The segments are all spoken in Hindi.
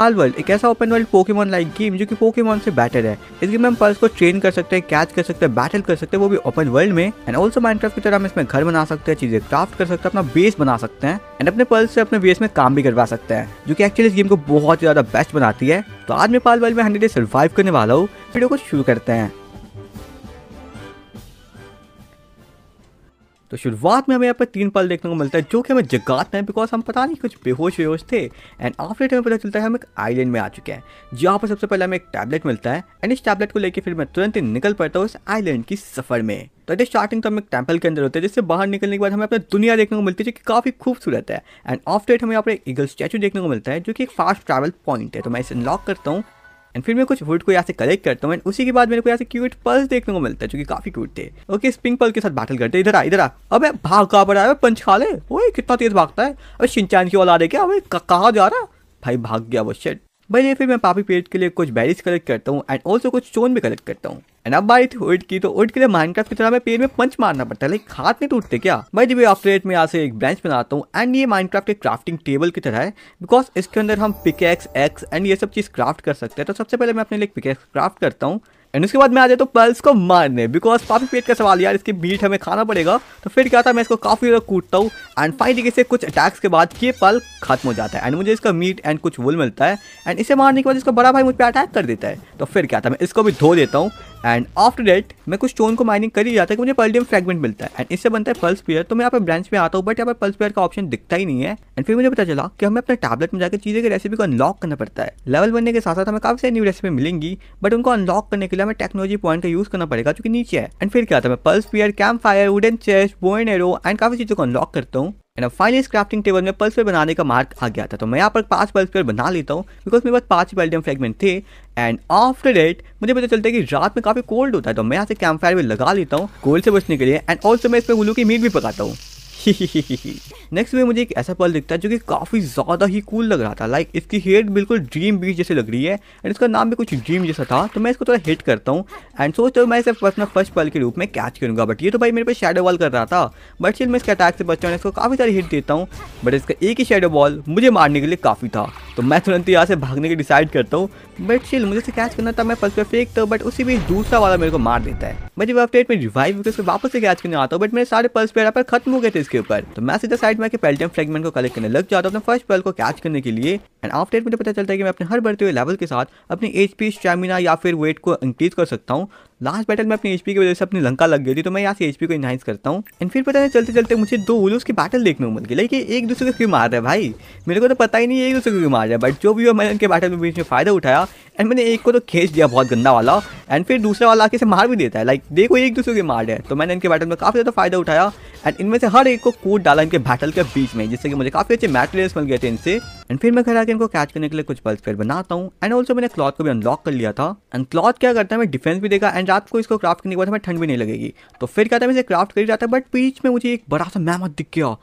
आल वर्ल्ड एक ऐसा open world Pokemon like game जो कि पोकेमॉन से बेटर है इस गेम में हम पर्स को ट्रेन कर सकते हैं कैच कर सकते हैं बैटल कर सकते हैं वो भी ओपन वर्ल्ड में एंड ऑल्सो माइनक्राफ्ट की तरह हम इसमें घर बना सकते हैं चीजें क्राफ्ट कर सकते हैं अपना बेस बना सकते हैं एंड अपने पर्स से अपने बेस में काम भी करवा सकते हैं जो कि एक्चुअली इस गेम को बहुत ज्यादा बेस्ट बनाती है तो आज मैं पाल वर्ल्ड में हंड्रेड सर्वाइव करने वाला हूँ वीडियो को शुरू करते हैं तो शुरुआत में हमें यहाँ पर तीन पल देखने को मिलता है जो कि हमें जगाते हैं बिकॉज हम पता नहीं कुछ बेहोश वेहोश थे एंड आफ्टर हमें पता चलता है हम एक आइलैंड में आ चुके हैं जहाँ पर सबसे पहले हमें एक टैबलेट मिलता है एंड इस टैबलेट को लेकर फिर मैं तुरंत ही निकल पड़ता हूँ इस आइलैंड की सफ़र में तो एट स्टार्टिंग तो हम एक टेम्पल के अंदर होते हैं जिससे बाहर निकलने के बाद हमें अपनी दुनिया देखने को मिलती है जो कि काफ़ी खूबसूरत है एंड ऑफ डेट हमें यहाँ पर एक ईगल स्टैचू देखने को मिलता है जो कि एक फास्ट ट्रैवल पॉइंट है तो मैं इसे अनलॉक करता हूँ एंड फिर मैं कुछ वुड को यहाँ से कलेक्ट करता हूँ एंड उसी के बाद मेरे को यहाँ से क्यूट पल्स देखने को मिलता है जो कि काफी क्यूट थे ओके इस पिंक पल के साथ बैटल करते इधर आ इधर आ अबे भाग कहाँ पर आया पंच खा ले ओए कितना तेज भागता है अबे शिंचान की वाला आ क्या अबे कहाँ जा रहा भाई भाग गया वो शेट भाई फिर मैं पापी पेट के लिए कुछ बैरिज कलेक्ट करता हूँ एंड ऑल्सो कुछ चोन भी कलेक्ट करता हूँ एंड अब बारी थी ओट की तो ओट के लिए माइनक्राफ्ट की तरह में पेड़ में पंच मारना पड़ता है लाइक हाथ नहीं टूटते क्या भाई जब आफ्टर एट में यहाँ से एक ब्रांच बनाता हूँ एंड ये माइनक्राफ्ट के क्राफ्टिंग टेबल की तरह है बिकॉज इसके अंदर हम पिकेक्स एक्स एंड ये सब चीज़ क्राफ्ट कर सकते हैं तो सबसे पहले मैं अपने लिए पिकेक्स क्राफ्ट करता हूँ एंड उसके बाद मैं आ जाता तो पल्स को मारने बिकॉज काफ़ी पेट का सवाल यार इसकी बीट हमें खाना पड़ेगा तो फिर क्या था मैं इसको काफ़ी ज़्यादा कूटता हूँ एंड फाइनली किसी कुछ अटैक्स के बाद ये पल खत्म हो जाता है एंड मुझे इसका मीट एंड कुछ वुल मिलता है एंड इसे मारने के बाद इसका बड़ा भाई मुझ पर अटैक कर देता है तो फिर क्या था मैं इसको भी धो देता हूँ एंड आफ्टर डेट मैं कुछ स्टोन को माइनिंग कर ही जाता है कि मुझे पर्लियम फ्रेगमेंट मिलता है एंड इससे बनता है पल्स पेयर तो मैं यहाँ पर ब्रांच में आता हूँ बट यहाँ पर पल्स पेयर का ऑप्शन दिखता ही नहीं है एंड फिर मुझे पता चला कि हमें अपने टैबलेट में जाकर चीज़ें की रेसिपी को अनलॉक करना पड़ता है लेवल बनने के साथ साथ हमें काफ़ी सारी न्यू रेसिपी मिलेंगी बट उनको अनलॉक करने के लिए हमें टेक्नोलॉजी पॉइंट का यूज़ करना पड़ेगा जो कि नीचे है एंड फिर क्या था मैं pal sphere campfire wooden chest bone arrow and काफ़ी चीज़ों को अनलॉक करता हूँ एंड अब फाइनली इस क्राफ्टिंग टेबल में पल्स पेयर बनाने का मार्क आ गया था तो मैं यहाँ पर पांच पल्स पेयर बना लेता हूँ बिकॉज मेरे पास पांच बेल्डियम फ्रेगमेंट थे एंड आफ्टर डेट मुझे पता चलता है कि रात में काफ़ी कोल्ड होता है तो मैं यहाँ से कैंप फायर भी लगा लेता हूँ कोल्ड से बचने के लिए एंड ऑल्सो मैं इस पर उल्लू की मीट भी पकाता हूँ नेक्स्ट में मुझे एक ऐसा पर्ल दिखता है जो कि काफ़ी ज़्यादा ही कूल लग रहा था लाइक इसकी हेड बिल्कुल ड्रीम बीच जैसे लग रही है एंड इसका नाम भी कुछ ड्रीम जैसा था तो मैं इसको थोड़ा हिट करता हूँ एंड सोचता हूँ मैं इसे अपना फर्स्ट पर्ल के रूप में कैच करूँगा बट ये तो भाई मेरे पे शेडो बॉल कर रहा था बट स्टिल मैं इसके अटैक से बचता इसको काफ़ी सारी हिट देता हूँ बट इसका एक ही शेडो बॉल मुझे मारने के लिए काफ़ी था तो मैं तुरंत यहाँ से भागने की डिसाइड करता हूँ बट चिल मुझे से कैच करना था मैं फर्स्ट पे फेंकता तो बट उसी भी दूसरा वाला मेरे को मार देता है मैं जब अपडेट में रिवाइव होकर उसको वापस से कैच करने आता हूँ बट मेरे सारे पल्स पेड़ पर खत्म हो गए थे इसके ऊपर तो मैं सीधा साइड में पेल्टियम फ्रेगमेंट को कलेक्ट करने लग जाता हूँ अपने फर्स्ट पल को कैच करने के लिए एंड अपडेट मुझे पता चलता है कि मैं अपने हर बढ़ते हुए लेवल के साथ अपनी एच स्टेमिना या फिर वेट को इंक्रीज कर सकता हूँ लास्ट बैटल में अपनी एचपी की वजह से अपनी लंका लग गई थी तो मैं यहाँ से एचपी को इनहाइस करता हूँ एंड फिर पता नहीं चलते चलते मुझे दो उलूस की बैटल देखने को मिल गई लेकिन एक दूसरे को क्यों मार रहा है भाई मेरे को तो पता ही नहीं एक दूसरे को क्यों मार रहा है बट जो भी हो मैंने उनके बैटल में बीच में फ़ायदा उठाया एंड मैंने एक को तो खींच दिया बहुत गंदा वाला एंड फिर दूसरा वाला आके से मार भी देता है लाइक देखो एक दूसरे के मार है तो मैंने इनके बैटल में काफ़ी ज़्यादा फायदा उठाया एंड इनमें से हर एक को कूद डाला इनके बैटल के बीच में जिससे कि मुझे काफ़ी अच्छे मैटेरियल्स मिल गए थे इनसे एंड फिर मैं घर आके इनको कैच करने के लिए कुछ पल्स फिर बनाता हूँ एंड ऑल्सो मैंने क्लॉथ को भी अनलॉक कर लिया था एंड क्लॉथ क्या करता है मैं डिफेंस भी देखा एंड रात को इसको क्राफ्ट करने के बाद हमें ठंड भी नहीं लगेगी तो फिर क्या था मैं इसे क्राफ्ट कर ही रहा था बट बीच में मुझे एक बड़ा सा मेहमत दिख गया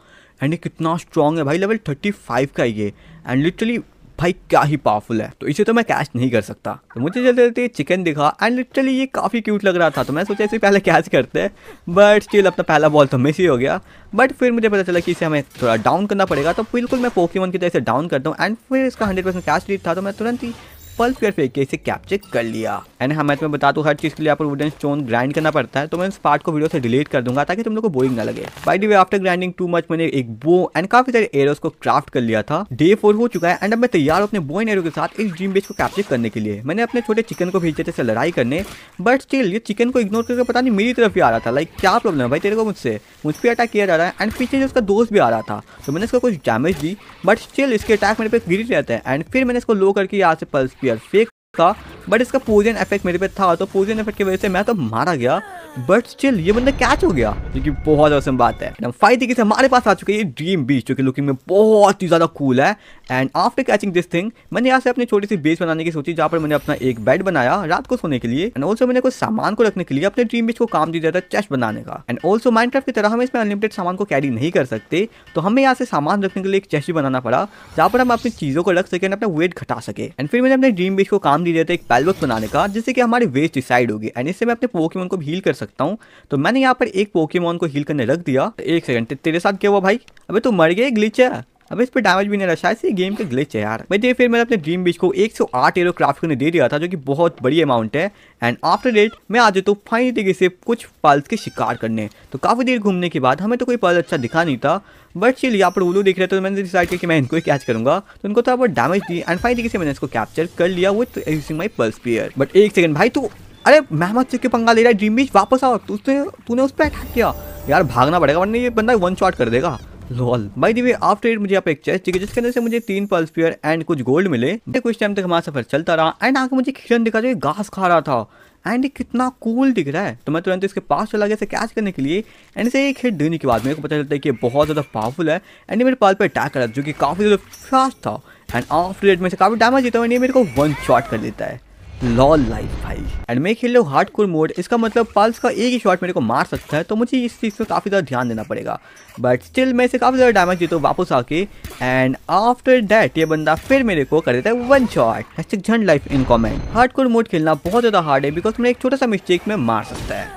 एंड ये कितना स्ट्रॉन्ग है भाई लेवल थर्टी फाइव का ये एंड लिटरली भाई क्या ही पावरफुल है तो इसे तो मैं कैच नहीं कर सकता तो मुझे चलते चलते चिकन दिखा एंड लिटरली ये काफ़ी क्यूट लग रहा था तो मैं सोचा इसे पहले कैच करते हैं बट स्टिल अपना पहला बॉल तो मिस ही हो गया बट फिर मुझे पता चला कि इसे हमें थोड़ा डाउन करना पड़ेगा तो बिल्कुल मैं पोकीमन की तरह से डाउन करता हूँ एंड फिर इसका हंड्रेड परसेंट कैच लीड था तो मैं तुरंत ही पल्स पेयर फेंक के इसे कैप्चर कर लिया एंड हाँ मैं तुम्हें बता दू हर चीज़ के लिए आपको वुडन स्टोन ग्राइंड करना पड़ता है तो मैं इस पार्ट को वीडियो से डिलीट कर दूंगा ताकि तुम लोग को बोरिंग ना लगे by the way after grinding too much मैंने एक बो एंड काफी सारे एरोस को क्राफ्ट कर लिया था डे फोर हो चुका है एंड अब मैं तैयार हूँ अपने बो एंड एरो के साथ इस ड्रीम बेच को कैप्चर करने के लिए मैंने अपने छोटे चिकन को भेजे थे लड़ाई करने बट स्टिल ये चिकन को इग्नोर करके पता नहीं मेरी तरफ ही आ रहा था लाइक क्या प्रॉब्लम है भाई तेरे को मुझसे मुझ पर अटैक किया जा रहा है एंड पीछे से उसका दोस्त भी आ रहा था तो मैंने इसको कुछ डैमेज दी बट स्टिल इसके अटैक मेरे पे गिरी रहता है एंड फिर मैंने इसको लो करके यहाँ से पल्स किया Gracias. था बट इसका पोजन इफेक्ट मेरे पे था तो पोजन इफेक्ट की वजह से मैं तो मारा गया बट स्टिल ये बंदा कैच हो गया जो कि बहुत औसम बात है हम फाइव तरीके से हमारे पास आ चुके हैं ये ड्रीम बीच जो कि लुकिंग में बहुत ही ज़्यादा कूल है and after catching this thing मैंने यहाँ से अपनी छोटी सी बेस बनाने की सोची जहाँ पर मैंने अपना एक बेड बनाया रात को सोने के लिए एंड ऑल्सो मैंने कुछ सामान को रखने के लिए अपने ड्रीम बीच को काम दिया था चेस्ट बनाने का एंड ऑल्सो माइंड की तरह हम इसमें अनलिमिटेड सामान को कैरी नहीं कर सकते तो हमें यहाँ से सामान रखने के लिए एक चेस्ट बनाना पड़ा जहाँ पर हम अपनी चीज़ों को रख सके एंड अपना वेट घटा सके एंड फिर मैंने अपने ड्रीम बीच को काम डी देता है एक पैलबॉक्स बनाने का जिससे कि हमारी वेस्ट डिसाइड होगी एंड इससे मैं अपने पोकेमोन को हील कर सकता हूँ तो मैंने यहाँ पर एक पोकेमोन को हील करने रख दिया एक सेकंड तेरे साथ क्या हुआ भाई अबे तू मर गया ग्लिच है अब इस पर डैमेज भी नहीं रहा शायद से गेम का ग्लिच है यार भाई फिर मैंने अपने ड्रीम बीच को 108 क्राफ्ट ने दे दिया था जो कि बहुत बड़ी अमाउंट है एंड आफ्टर डेट मैं आ जाता हूँ फाइनली तरीके से कुछ पल्स के शिकार करने तो काफ़ी देर घूमने के बाद हमें तो कोई पल अच्छा दिखा नहीं था बट चलिए यहाँ पर वो दिख रहे थे तो मैंने डिसाइड किया कि मैं इनको ही कैच करूंगा तो उनको थोड़ा बहुत डैमेज दी एंड फाइन तरीके से मैंने इसको कैप्चर कर लिया वो using my pal sphere but एक सेकंड भाई तो अरे मेहमत से के पंगा ले रहा है ड्रीम बीच वापस आओ तूने तूने उस पर अटैक किया यार भागना पड़ेगा वरना ये बंदा वन शॉट कर देगा लॉल भाई दी आफ्टर एट मुझे यहाँ पे एक चेस्ट दिखे जिसके अंदर से मुझे तीन पल्स पियर एंड कुछ गोल्ड मिले कुछ टाइम तक हमारा सफर चलता रहा एंड आगे मुझे हिरन दिखा जो घास खा रहा था एंड कितना कूल दिख रहा है तो मैं तुरंत इसके पास चला गया इसे कैच करने के लिए एंड इसे एक हिट देने के बाद मेरे को पता चलता है कि बहुत ज़्यादा पावरफुल है एंड मेरे पाल पर अटैक करा जो कि काफ़ी ज़्यादा फास्ट था एंड ऑफ रेट में से काफ़ी डैमेज देता हूँ एंड ये मेरे को वन शॉट कर देता है लॉल लाइफ भाई एंड मैं खेल रहा हूँ हार्ड कोर मोड इसका मतलब पल्स का एक ही शॉट मेरे को मार सकता है तो मुझे इस चीज़ पर काफ़ी ज़्यादा ध्यान देना पड़ेगा बट स्टिल मैं इसे काफ़ी ज़्यादा डैमेज देता हूँ वापस आके एंड आफ्टर डैट ये बंदा फिर मेरे को कर देता है वन शॉट हैशटैग झंड life in comment hardcore mode खेलना बहुत ज़्यादा हार्ड है बिकॉज मैं एक छोटा सा मिस्टेक में मार सकता है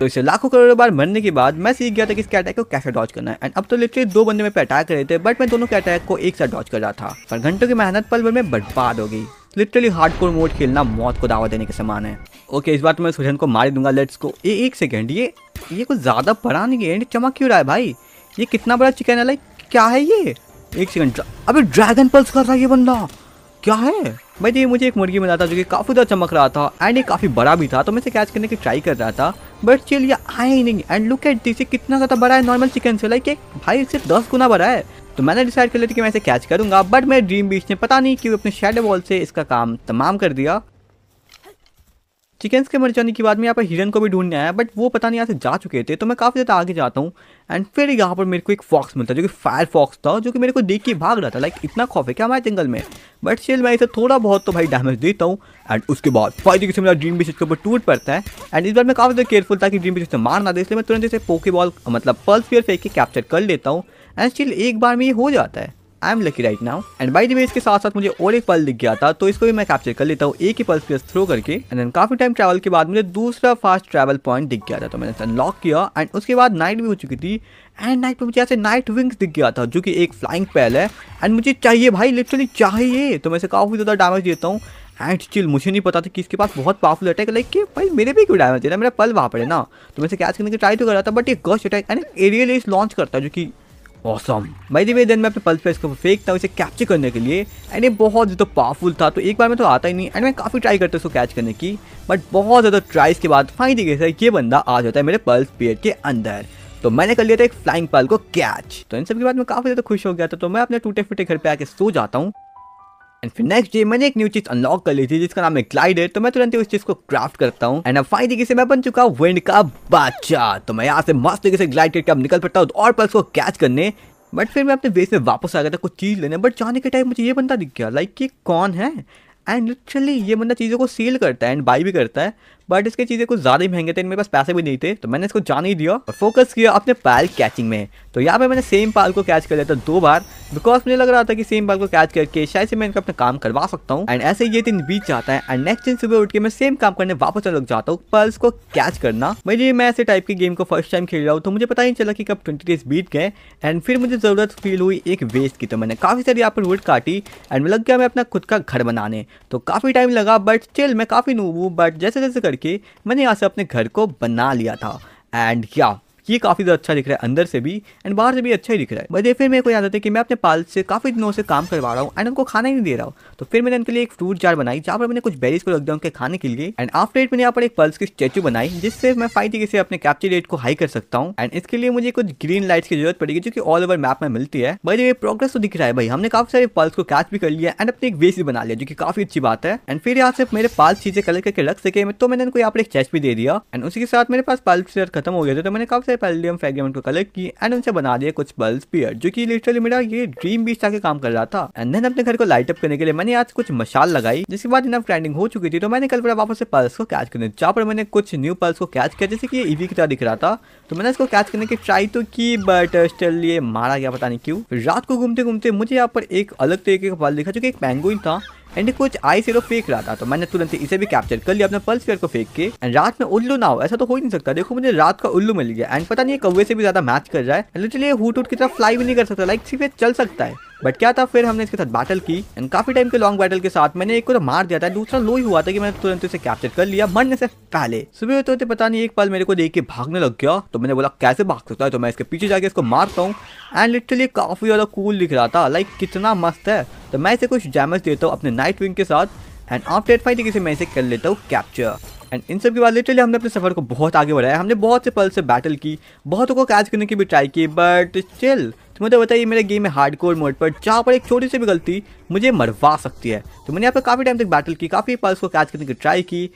तो इसे लाखों करोड़ों बार मरने के बाद मैं सीख गया था कि इसके अटैक को कैसे डॉच करना है एंड अब तो लिटरली दो बंदे में पे अटैक कर रहे थे बट मैं दोनों के अटैक को एक साथ डॉच कर रहा था पर घंटों की मेहनत पल भर में बर्बाद हो गई लिटरली हार्ड कोर मोड खेलना मौत को दावा देने के समान है ओके इस बार तो मैं सुजन को मार दूंगा लेट्स को ये एक सेकेंड ये ये कुछ ज़्यादा बड़ा नहीं है चमक क्यों रहा है भाई ये कितना बड़ा चिकन है लाइक क्या है ये एक सेकेंड अभी ड्रैगन पल्स कर रहा है ये बंदा क्या है भाई ये मुझे एक मुर्गी मिला था जो कि काफ़ी ज़्यादा चमक रहा था एंड ये काफ़ी बड़ा भी था तो मैं इसे कैच करने की ट्राई कर रहा था बट चलिए आया ही नहीं एंड लुक एट दिस कितना ज़्यादा बड़ा है नॉर्मल चिकन से लाइक भाई इससे दस गुना बड़ा है तो मैंने डिसाइड कर लिया था कि मैं इसे कैच करूंगा बट मेरे ड्रीम बीच ने पता नहीं वो अपने शेडो बॉल से इसका काम तमाम कर दिया चिकन्स के मर जाने के बाद में यहाँ पर हिरन को भी ढूंढने आया बट वो पता नहीं यहाँ से जा चुके थे तो मैं काफ़ी ज़्यादा आगे जाता हूँ एंड फिर यहाँ पर मेरे को एक फॉक्स मिलता है जो कि फायर फॉक्स था जो कि मेरे को देख के भाग रहा था लाइक इतना खौफ है क्या हमारे जंगल में बट स्टिल मैं इसे थोड़ा बहुत तो भाई डैमेज देता हूँ एंड उसके बाद फायदे किसी मेरा ड्रीम बीच के ऊपर टूट पड़ता है एंड इस बार मैं काफ़ी ज़्यादा केयरफुल था कि ड्रीम बीच से मार ना दे इसलिए मैं तुरंत इसे पोके बॉल मतलब पल्स फेयर फेंक के कैप्चर कर लेता हूँ एंड स्टिल एक बार में ये हो जाता है I am lucky right now and बाई दिन इसके साथ साथ मुझे और एक पल दिख गया था तो इसको भी मैं कैप्चर कर लेता हूँ एक ही पल्स प्लस थ्रो करके एंड काफी टाइम ट्रैवल के बाद मुझे दूसरा फास्ट ट्रैवल पॉइंट दिख गया था तो मैंने अनलॉक किया एंड उसके बाद नाइट भी हो चुकी थी एंड नाइट पर मुझे ऐसे नाइट विंग्स दिख गया था जो कि एक फ्लाइंग पैल है एंड मुझे चाहिए भाई लिटरली चाहिए तो मैं इसे काफ़ी ज़्यादा डैमेज देता हूँ एंड स्टिल मुझे नहीं पता था कि इसके पास बहुत पावरफुल अटैक लाइक कि भाई मेरे भी क्यों डैमेज है मेरा पल वहाँ पर है ना तो मैं इसे कैच करने की ट्राई तो कर रहा था बट ये गश अटैक एंड एरियल इस लॉन्च करता है जो कि ऑसम भाई दी वे देन मैं अपने पल्स पे को फेंकता हूँ इसे कैप्चर करने के लिए एंड ये बहुत ज़्यादा पावरफुल था तो एक बार में तो आता ही नहीं एंड मैं काफ़ी ट्राई करता हूँ उसको कैच करने की बट बहुत ज़्यादा ट्राइज के बाद फाइन फाइनली सर ये बंदा आ जाता है मेरे पल्स पेयर के अंदर तो मैंने कर लिया था एक फ्लाइंग पाल को कैच तो इन सब के बाद मैं काफ़ी ज़्यादा खुश हो गया था तो मैं अपने टूटे फूटे घर पर आके सो जाता हूँ एंड फिर नेक्स्ट डे मैंने एक न्यू चीज अनलॉक कर ली थी जिसका नाम है ग्लाइड है तो मैं तुरंत उस चीज को क्राफ्ट करता हूँ एंड अब फाइन तरीके से मैं बन चुका हूँ विंड का बादशाह तो मैं यहाँ से मस्त तरीके से ग्लाइड करके अब निकल पड़ता हूँ और पल्स को कैच करने बट फिर मैं अपने वेस में वापस आ गया था कुछ चीज़ लेने बट जाने के टाइम मुझे ये बंदा दिख गया लाइक like, ये कौन है एंड लिटरली ये बंदा चीज़ों को सील करता है एंड बाई भी करता है बट इसके चीज़ें कुछ ज़्यादा ही महंगे थे मेरे पास पैसे भी नहीं थे तो मैंने इसको जान ही दिया और फोकस किया अपने पाल कैचिंग में तो यहाँ पे मैंने सेम पाल को कैच कर लिया था दो बार बिकॉज मुझे लग रहा था कि सेम पाल को कैच करके शायद से मैं इनका अपना काम करवा सकता हूँ एंड ऐसे ये दिन बीत जाता है एंड नेक्स्ट दिन सुबह उठ के मैं सेम काम करने वापस लग जाता हूँ पल्स को कैच करना मुझे मैं ऐसे टाइप की गेम को फर्स्ट टाइम खेल रहा हूँ तो मुझे पता नहीं चला कि कब ट्वेंटी डेज बीत गए एंड फिर मुझे ज़रूरत फील हुई एक वेस्ट की तो मैंने काफ़ी सारी यहाँ पर वुड काटी एंड लग गया मैं अपना खुद का घर बनाने तो काफ़ी टाइम लगा बट स्टिल मैं काफ़ी नूब हूँ बट जैसे जैसे करके मैंने यहाँ से अपने घर को बना लिया था एंड क्या ये काफ़ी ज़्यादा अच्छा दिख रहा है अंदर से भी एंड बाहर से भी अच्छा ही दिख रहा है बट फिर मेरे को याद आता है कि मैं अपने पाल से काफ़ी दिनों से काम करवा रहा हूँ एंड उनको खाना ही नहीं दे रहा हूँ तो फिर मैंने उनके लिए एक फ्रूट जार बनाई जहाँ पर मैंने कुछ बेरीज को रख दिया उनके खाने के लिए एंड आफ्टर एट मैंने यहाँ पर एक पल्स की स्टेचू बनाई जिससे मैं फाइन तरीके से अपने कैप्चर रेट को हाई कर सकता हूँ एंड इसके लिए मुझे कुछ ग्रीन लाइट्स की जरूरत पड़ेगी जो कि ऑल ओवर मैप में मिलती है भाई ये प्रोग्रेस तो दिख रहा है भाई हमने काफी सारे पल्स को कैच भी कर लिया एंड अपने एक वेस भी बना लिया जो की काफी अच्छी बात है एंड फिर यहाँ से मेरे पास चीजें कलर करके रख सके तो मैंने उनको यहाँ पर एक चेस्ट भी दे दिया एंड उसी के साथ मेरे पास पल्स खत्म हो गया था तो मैंने काफी सारे पैलियम फेगमेंट को कलेक्ट की एंड उनसे बना दिया कुछ पल्स पियर जो की लिटरली मेरा ये ड्रीम बीच जाके काम कर रहा था एंड देन अपने घर को लाइटअप करने के लिए मैंने मैंने आज कुछ मशाल लगाई जिसके बाद इनफ ग्राइंडिंग हो चुकी थी तो मैंने कल बड़ा वापस से पल्स को कैच करने जहाँ पर मैंने कुछ न्यू पल्स को कैच किया जैसे कि ये ईवी की तरह दिख रहा था तो मैंने इसको कैच करने की ट्राई तो की बट स्टिल ये मारा गया पता नहीं क्यों रात को घूमते घूमते मुझे यहाँ पर एक अलग तरीके का पल दिखा जो कि एक पैंगुइन था एंड कुछ आई सीरो फेंक रहा था तो मैंने तुरंत इसे भी कैप्चर कर लिया अपने पल्स फेयर को फेंक के एंड रात में उल्लू ना हो ऐसा तो हो ही नहीं सकता देखो मुझे रात का उल्लू मिल गया एंड पता नहीं कौवे से भी ज्यादा मैच कर रहा है लिटरली हूट उठ की तरफ फ्लाई भी नहीं कर सकता लाइक सिर्फ चल सकता है बट क्या था फिर हमने इसके साथ बैटल की एंड काफी टाइम के लॉन्ग बैटल के साथ मैंने एक को तो मार दिया था दूसरा लो ही हुआ था कि मैंने तुरंत इसे कैप्चर कर लिया मरने से पहले सुबह होते होते पता नहीं एक पल मेरे को देख के भागने लग गया तो मैंने बोला कैसे भाग सकता है तो मैं इसके पीछे जाके इसको मारता हूँ एंड लिटरली काफी ज्यादा कूल दिख रहा था लाइक कितना मस्त है तो मैं इसे कुछ डैमेज देता हूँ अपने नाइट विंग के साथ एंड डेट फाइट किसी मैं इसे कर लेता हूँ कैप्चर एंड इन सब के बाद लिटरली हमने अपने सफ़र को बहुत आगे बढ़ाया हमने बहुत से पल से बैटल की बहुतों को कैच करने की भी ट्राई की बट स्टिल तो मुझे बताइए मेरे गेम में हार्ड कोर मोड पर जहाँ पर एक छोटी सी भी गलती मुझे मरवा सकती है तो मैंने यहाँ पर काफ़ी टाइम तक बैटल की काफ़ी पल्स को कैच करने की ट्राई की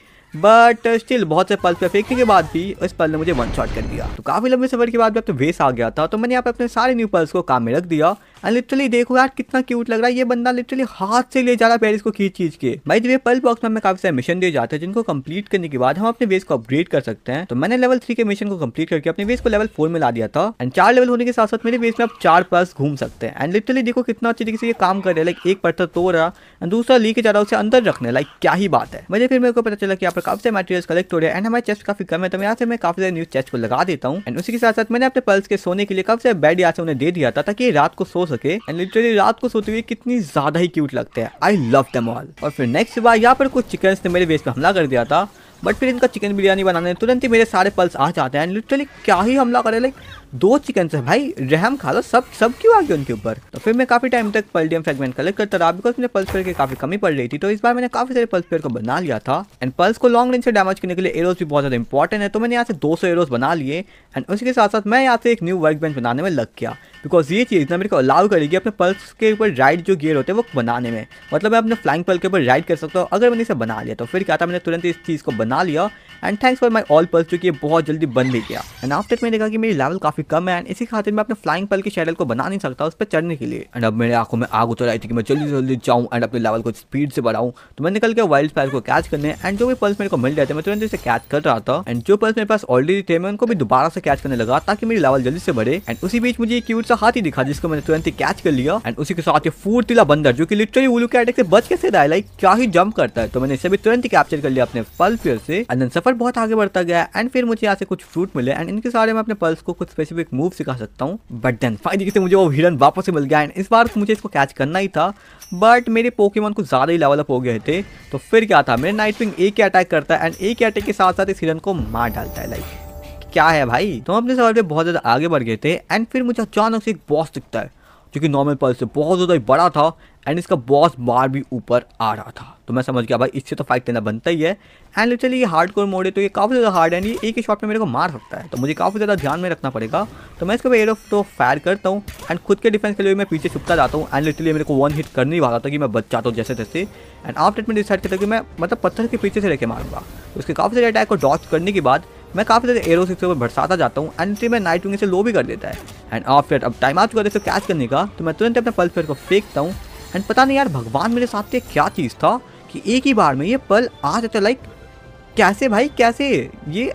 बट स्टिल बहुत से पल पे फेंकने के बाद भी इस पल ने मुझे वन शॉट कर दिया तो काफ़ी लंबे सफर के बाद अब तो वेस आ गया था तो मैंने यहाँ पे अपने सारे न्यू पल्स को काम में रख दिया लिटरली देखो यार कितना क्यूट लग रहा है ये बंदा लिटरली हाथ से ले जा रहा है पेरिस को खींच खींच के भाई जब पल बॉक्स में हमें काफी सारे मिशन दिए जाते हैं जिनको कंप्लीट करने के बाद हम अपने बेस को अपग्रेड कर सकते हैं तो मैंने लेवल थ्री के मिशन को कंप्लीट करके अपने बेस को लेवल फोर में ला दिया था एंड चार लेवल होने के साथ साथ मेरे बेस में आप चार पर्स घूम सकते हैं एंड लिटरली देखो कितना अच्छे तरीके से ये काम कर रहे हैं लाइक एक पत्थर तो तोड़ रहा एंड दूसरा लेके जा रहा है उसे अंदर रखने लाइक क्या ही बात है मुझे फिर मेरे को पता चला कि यहाँ पर काफी सारे मटेरियल्स कलेक्ट हो रहे हैं एंड हमारे चेस्ट काफी कम है तो यहाँ से मैं काफी सारे न्यूज चेस्ट को लगा देता हूँ एंड उसी के साथ साथ मैंने अपने पल्स के सोने के लिए काफी सारे बेड यहाँ से उन्हें दे दिया था ताकि रात को सो सके एंड लिटरली रात को सोते हुए कितनी ज्यादा ही क्यूट लगते हैं आई लव दम ऑल और फिर नेक्स्ट बार यहाँ पर कुछ चिकन ने मेरे वेस्ट पर हमला कर दिया था बट फिर इनका चिकन बिरयानी बनाने तुरंत ही मेरे सारे पल्स आ जाते हैं लिटरली क्या ही हमला करे लाइक दो चिकन से भाई रहम खा लो सब सब क्यों आ गया उनके ऊपर तो फिर मैं काफी टाइम तक पल्डियम फ्रेगमेंट कलेक्ट करता रहा बिकॉज मेरे पल्स पेयर की काफी कमी पड़ रही थी तो इस बार मैंने काफी सारे पल्स पेयर को बना लिया था एंड पल्स को लॉन्ग रेंज से डैमेज करने के लिए एरोज भी बहुत ज्यादा इंपॉर्टेंट है तो मैंने यहाँ से दो सौ एरोज बना लिए एंड उसके साथ साथ मैं यहाँ से एक न्यू वर्क बेंच बनाने में लग गया बिकॉज ये चीज़ ना मेरे को अलाउ करेगी अपने पल्स के ऊपर राइड जो गियर होते हैं वो बनाने में मतलब मैं अपने फ्लाइंग पल के ऊपर राइड कर सकता हूँ अगर मैंने इसे बना लिया तो फिर क्या था मैंने तुरंत इस चीज़ को बना लिया and thanks for my all pals जो कि बहुत जल्दी बन भी गया एंड आफ्टर मैंने देखा कि मेरी लेवल काफ़ी काफ़ी कम है एंड इसी खातिर मैं अपने फ्लाइंग पल के शेडल को बना नहीं सकता उस पर चढ़ने के लिए एंड अब मेरे आंखों में आग उतर आई थी कि मैं जल्दी जल्दी जाऊँ एंड अपने लेवल को स्पीड से बढ़ाऊँ तो मैं निकल गया वाइल्ड फायर को कैच करने एंड जो भी पल्स मेरे को मिल जाते मैं तुरंत इसे कैच कर रहा था एंड जो पल्स मेरे पास ऑलरेडी थे मैं उनको भी दोबारा से कैच करने लगा ताकि मेरी लेवल जल्दी से बढ़े एंड उसी बीच मुझे क्यूट सा हाथी दिखा जिसको मैंने तुरंत ही कैच कर लिया एंड उसी के साथ ये फूर्तिला बंदर जो कि लिटरली उलू के से बच कैसे रहा है लाइक क्या ही जंप करता है तो मैंने इसे भी तुरंत ही कैप्चर कर लिया अपने पल्स फिर से एंड सफर बहुत आगे बढ़ता गया एंड फिर मुझे यहाँ से कुछ फ्रूट मिले एंड इनके सारे मैं अपने पल्स को कुछ सिर्फ एक मूव सिखा सकता हूँ बट देन फाइनली से मुझे वो हिरन वापस से मिल गया एंड इस बार तो मुझे इसको कैच करना ही था बट मेरे पोकेमॉन कुछ ज़्यादा ही लेवल अप हो गए थे तो फिर क्या था मेरे नाइट विंग एक ही अटैक करता है एंड एक ही अटैक के साथ साथ इस हिरन को मार डालता है लाइक क्या है भाई तो हम अपने सवाल पर बहुत ज़्यादा आगे बढ़ गए थे एंड फिर मुझे अचानक से एक बॉस दिखता है जो कि नॉर्मल पल से बहुत ज़्यादा बड़ा था एंड इसका बॉस बार भी ऊपर आ रहा था तो मैं समझ गया भाई इससे तो फाइट लेना बनता ही है एंड चलिए ये हार्ड कोर मोड है तो ये काफ़ी ज़्यादा हार्ड है ये एक ही शॉट में मेरे को मार सकता है तो मुझे काफ़ी ज़्यादा ध्यान में रखना पड़ेगा तो मैं इसको एयर ऑफ तो फायर करता हूँ एंड खुद के डिफेंस के लिए मैं पीछे छुपता जाता हूँ एंड लिटरली मेरे को वन हिट करने ही वाला था कि मैं बच जाता हूँ जैसे तैसे एंड आफ्टर में डिसाइड करता हूँ कि मैं मतलब पत्थर के पीछे से लेके मारूंगा उसके तो काफ़ी सारे अटैक को डॉच करने के बाद मैं काफ़ी ज़्यादा एरो से इसके ऊपर भरसाता जाता हूँ एंड फिर मैं नाइट विंग से लो भी कर देता है एंड आफ्टर अब टाइम आ चुका है इसको कैच करने का तो मैं तुरंत अपने पल्स फेयर को फेंकता हूँ एंड पता नहीं यार भगवान मेरे साथ ये क्या चीज़ था कि एक ही बार में ये पल आ जाता लाइक कैसे भाई कैसे ये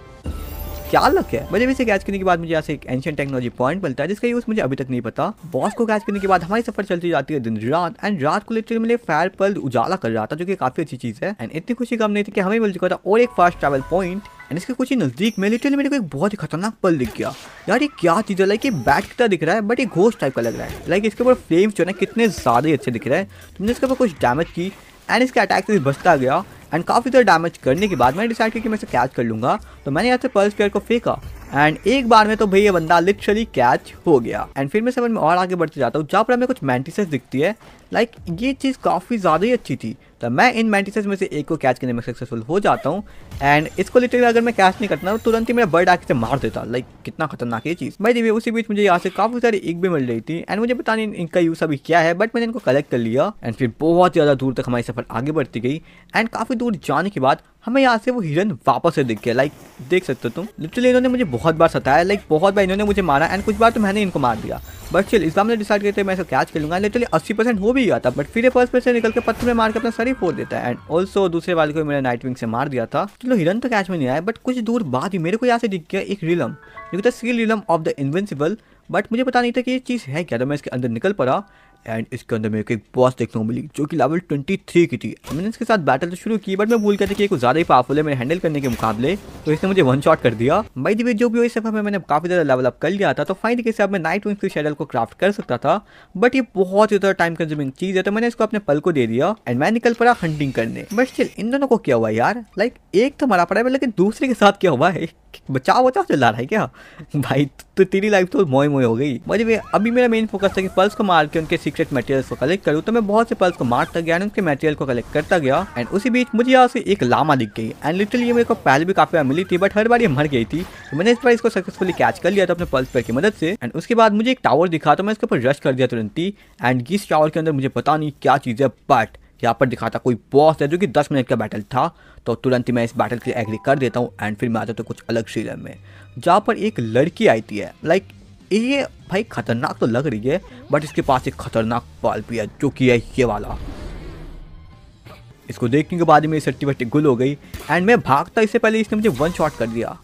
क्या लक है मुझे इसे कैच करने के बाद मुझे एक एंशियन टेक्नोलॉजी पॉइंट मिलता है जिसका यूज मुझे अभी तक नहीं पता बॉस को कैच करने के बाद हमारी सफर चलती जाती है दिन रात एंड रात को लिटरली मिले फायर पल उजाला कर रहा था जो की काफी अच्छी चीज है एंड इतनी खुशी कम नहीं थी कि हमें मिल चुका था और एक फास्ट ट्रेवल पॉइंट इसके कुछ ही नजदीक में लिटरली मेरे को एक बहुत ही खतरनाक पल दिख गया यार ये क्या चीज है लाइक ये बैट कितना दिख रहा है बट ये घोष टाइप का लग रहा है लाइक इसके ऊपर फ्लेम्स जो है कितने ज्यादा ही अच्छे दिख रहे हैं तुमने इसके ऊपर कुछ डैमेज की एंड इसके अटैक से बचता गया एंड काफ़ी ज़्यादा डैमेज करने के बाद मैंने डिसाइड किया कि मैं इसे कैच कर लूँगा तो मैंने यहाँ से पर्स प्लेयर को फेंका एंड एक बार में तो भाई ये बंदा लिटरली कैच हो गया एंड फिर मैं समझ में और आगे बढ़ते जाता हूँ जहाँ पर हमें कुछ मैंटिस दिखती है लाइक ये चीज़ काफ़ी ज़्यादा ही अच्छी थी तो मैं इन मैंटिसेस में से एक को कैच करने में सक्सेसफुल हो जाता हूँ एंड इसको लिटरली अगर मैं कैच नहीं करता तो तुरंत ही मेरा बर्ड आके से मार देता लाइक कितना खतरनाक ये चीज़ भाई देखिए उसी बीच मुझे यहाँ से काफ़ी सारी एक भी मिल रही थी एंड मुझे पता नहीं इनका यूज़ अभी क्या है बट मैंने इनको कलेक्ट कर लिया एंड फिर बहुत ज़्यादा दूर तक हमारी सफ़र आगे बढ़ती गई एंड काफ़ी दूर जाने के बाद हमें यहाँ से वो हिरन वापस से दिख गया लाइक देख सकते हो तुम लिटरली इन्होंने मुझे बहुत बार सताया लाइक बहुत बार इन्होंने मुझे मारा एंड कुछ बार तो मैंने इनको मार दिया बट चल इस बार मैंने डिसाइड करते मैं इसको कैच कर लूँगा लिटरली अस्सी परसेंट हो भी भी गया था बट फिर फर्स्ट से निकल के पत्थर में मार के अपना शरीर फोड़ देता है एंड ऑल्सो दूसरे वाले को मैंने नाइट विंग से मार दिया था चलो हिरन तो कैच में नहीं आया बट कुछ दूर बाद ही मेरे को यहाँ से दिख गया एक रिलम जो था skill realm of the invincible but मुझे पता नहीं था कि ये चीज़ है क्या तो मैं इसके अंदर निकल पड़ा एंड इसके अंदर मेरे को एक बॉस देखने को मिली जो कि लेवल 23 की थी मैंने इसके साथ बैटल तो शुरू की बट मैं भूल गया था कि कुछ ज़्यादा ही पावरफुल है मेरे हैंडल करने के मुकाबले तो इसने मुझे वन शॉट कर दिया भाई दिवे जो भी सफर में मैंने काफ़ी ज़्यादा लेवल अप कर लिया था तो फाइन के साथ मैं नाइट विंग शेडल को क्राफ्ट कर सकता था बट ये बहुत ही ज़्यादा टाइम कंज्यूमिंग चीज़ है तो मैंने इसको अपने पल को दे दिया एंड मैं निकल पड़ा हंटिंग करने बट स्टिल इन दोनों को क्या हुआ यार लाइक एक तो मरा पड़ा है लेकिन दूसरे के साथ क्या हुआ है बचाओ बचाओ तो चल रहा है क्या भाई तो, तो तेरी लाइफ तो मोए मोए हो गई मुझे भी अभी मेरा मेन फोकस था कि पल्स को मार के उनके सीक्रेट मटेरियल्स को कलेक्ट करूँ तो मैं बहुत से पल्स को मारता गया उनके मटेरियल को कलेक्ट करता गया एंड उसी बीच मुझे यहाँ से एक लामा दिख गई एंड लिटरली ये मेरे को पहले भी काफ़ी मिली थी बट हर बार ये मर गई थी तो मैंने इस बार इसको सक्सेसफुली कैच कर लिया था अपने पल्स पर की मदद से एंड उसके बाद मुझे एक टावर दिखा तो मैं इसके ऊपर रश कर दिया तुरंत ही एंड इस टावर के अंदर मुझे पता नहीं क्या चीज़ है बट यहाँ पर दिखाता कोई बॉस है जो कि दस मिनट का बैटल था तो तुरंत ही मैं इस बैटल के लिए एग्री कर देता हूँ एंड फिर मैं आता तो कुछ अलग सीजन में जहाँ पर एक लड़की आती है लाइक ये भाई खतरनाक तो लग रही है बट इसके पास एक खतरनाक बाल भी है जो कि है ये वाला इसको देखने के बाद मेरी सट्टी बट्टी गुल हो गई एंड मैं भागता इससे पहले इसने मुझे वन शॉट कर दिया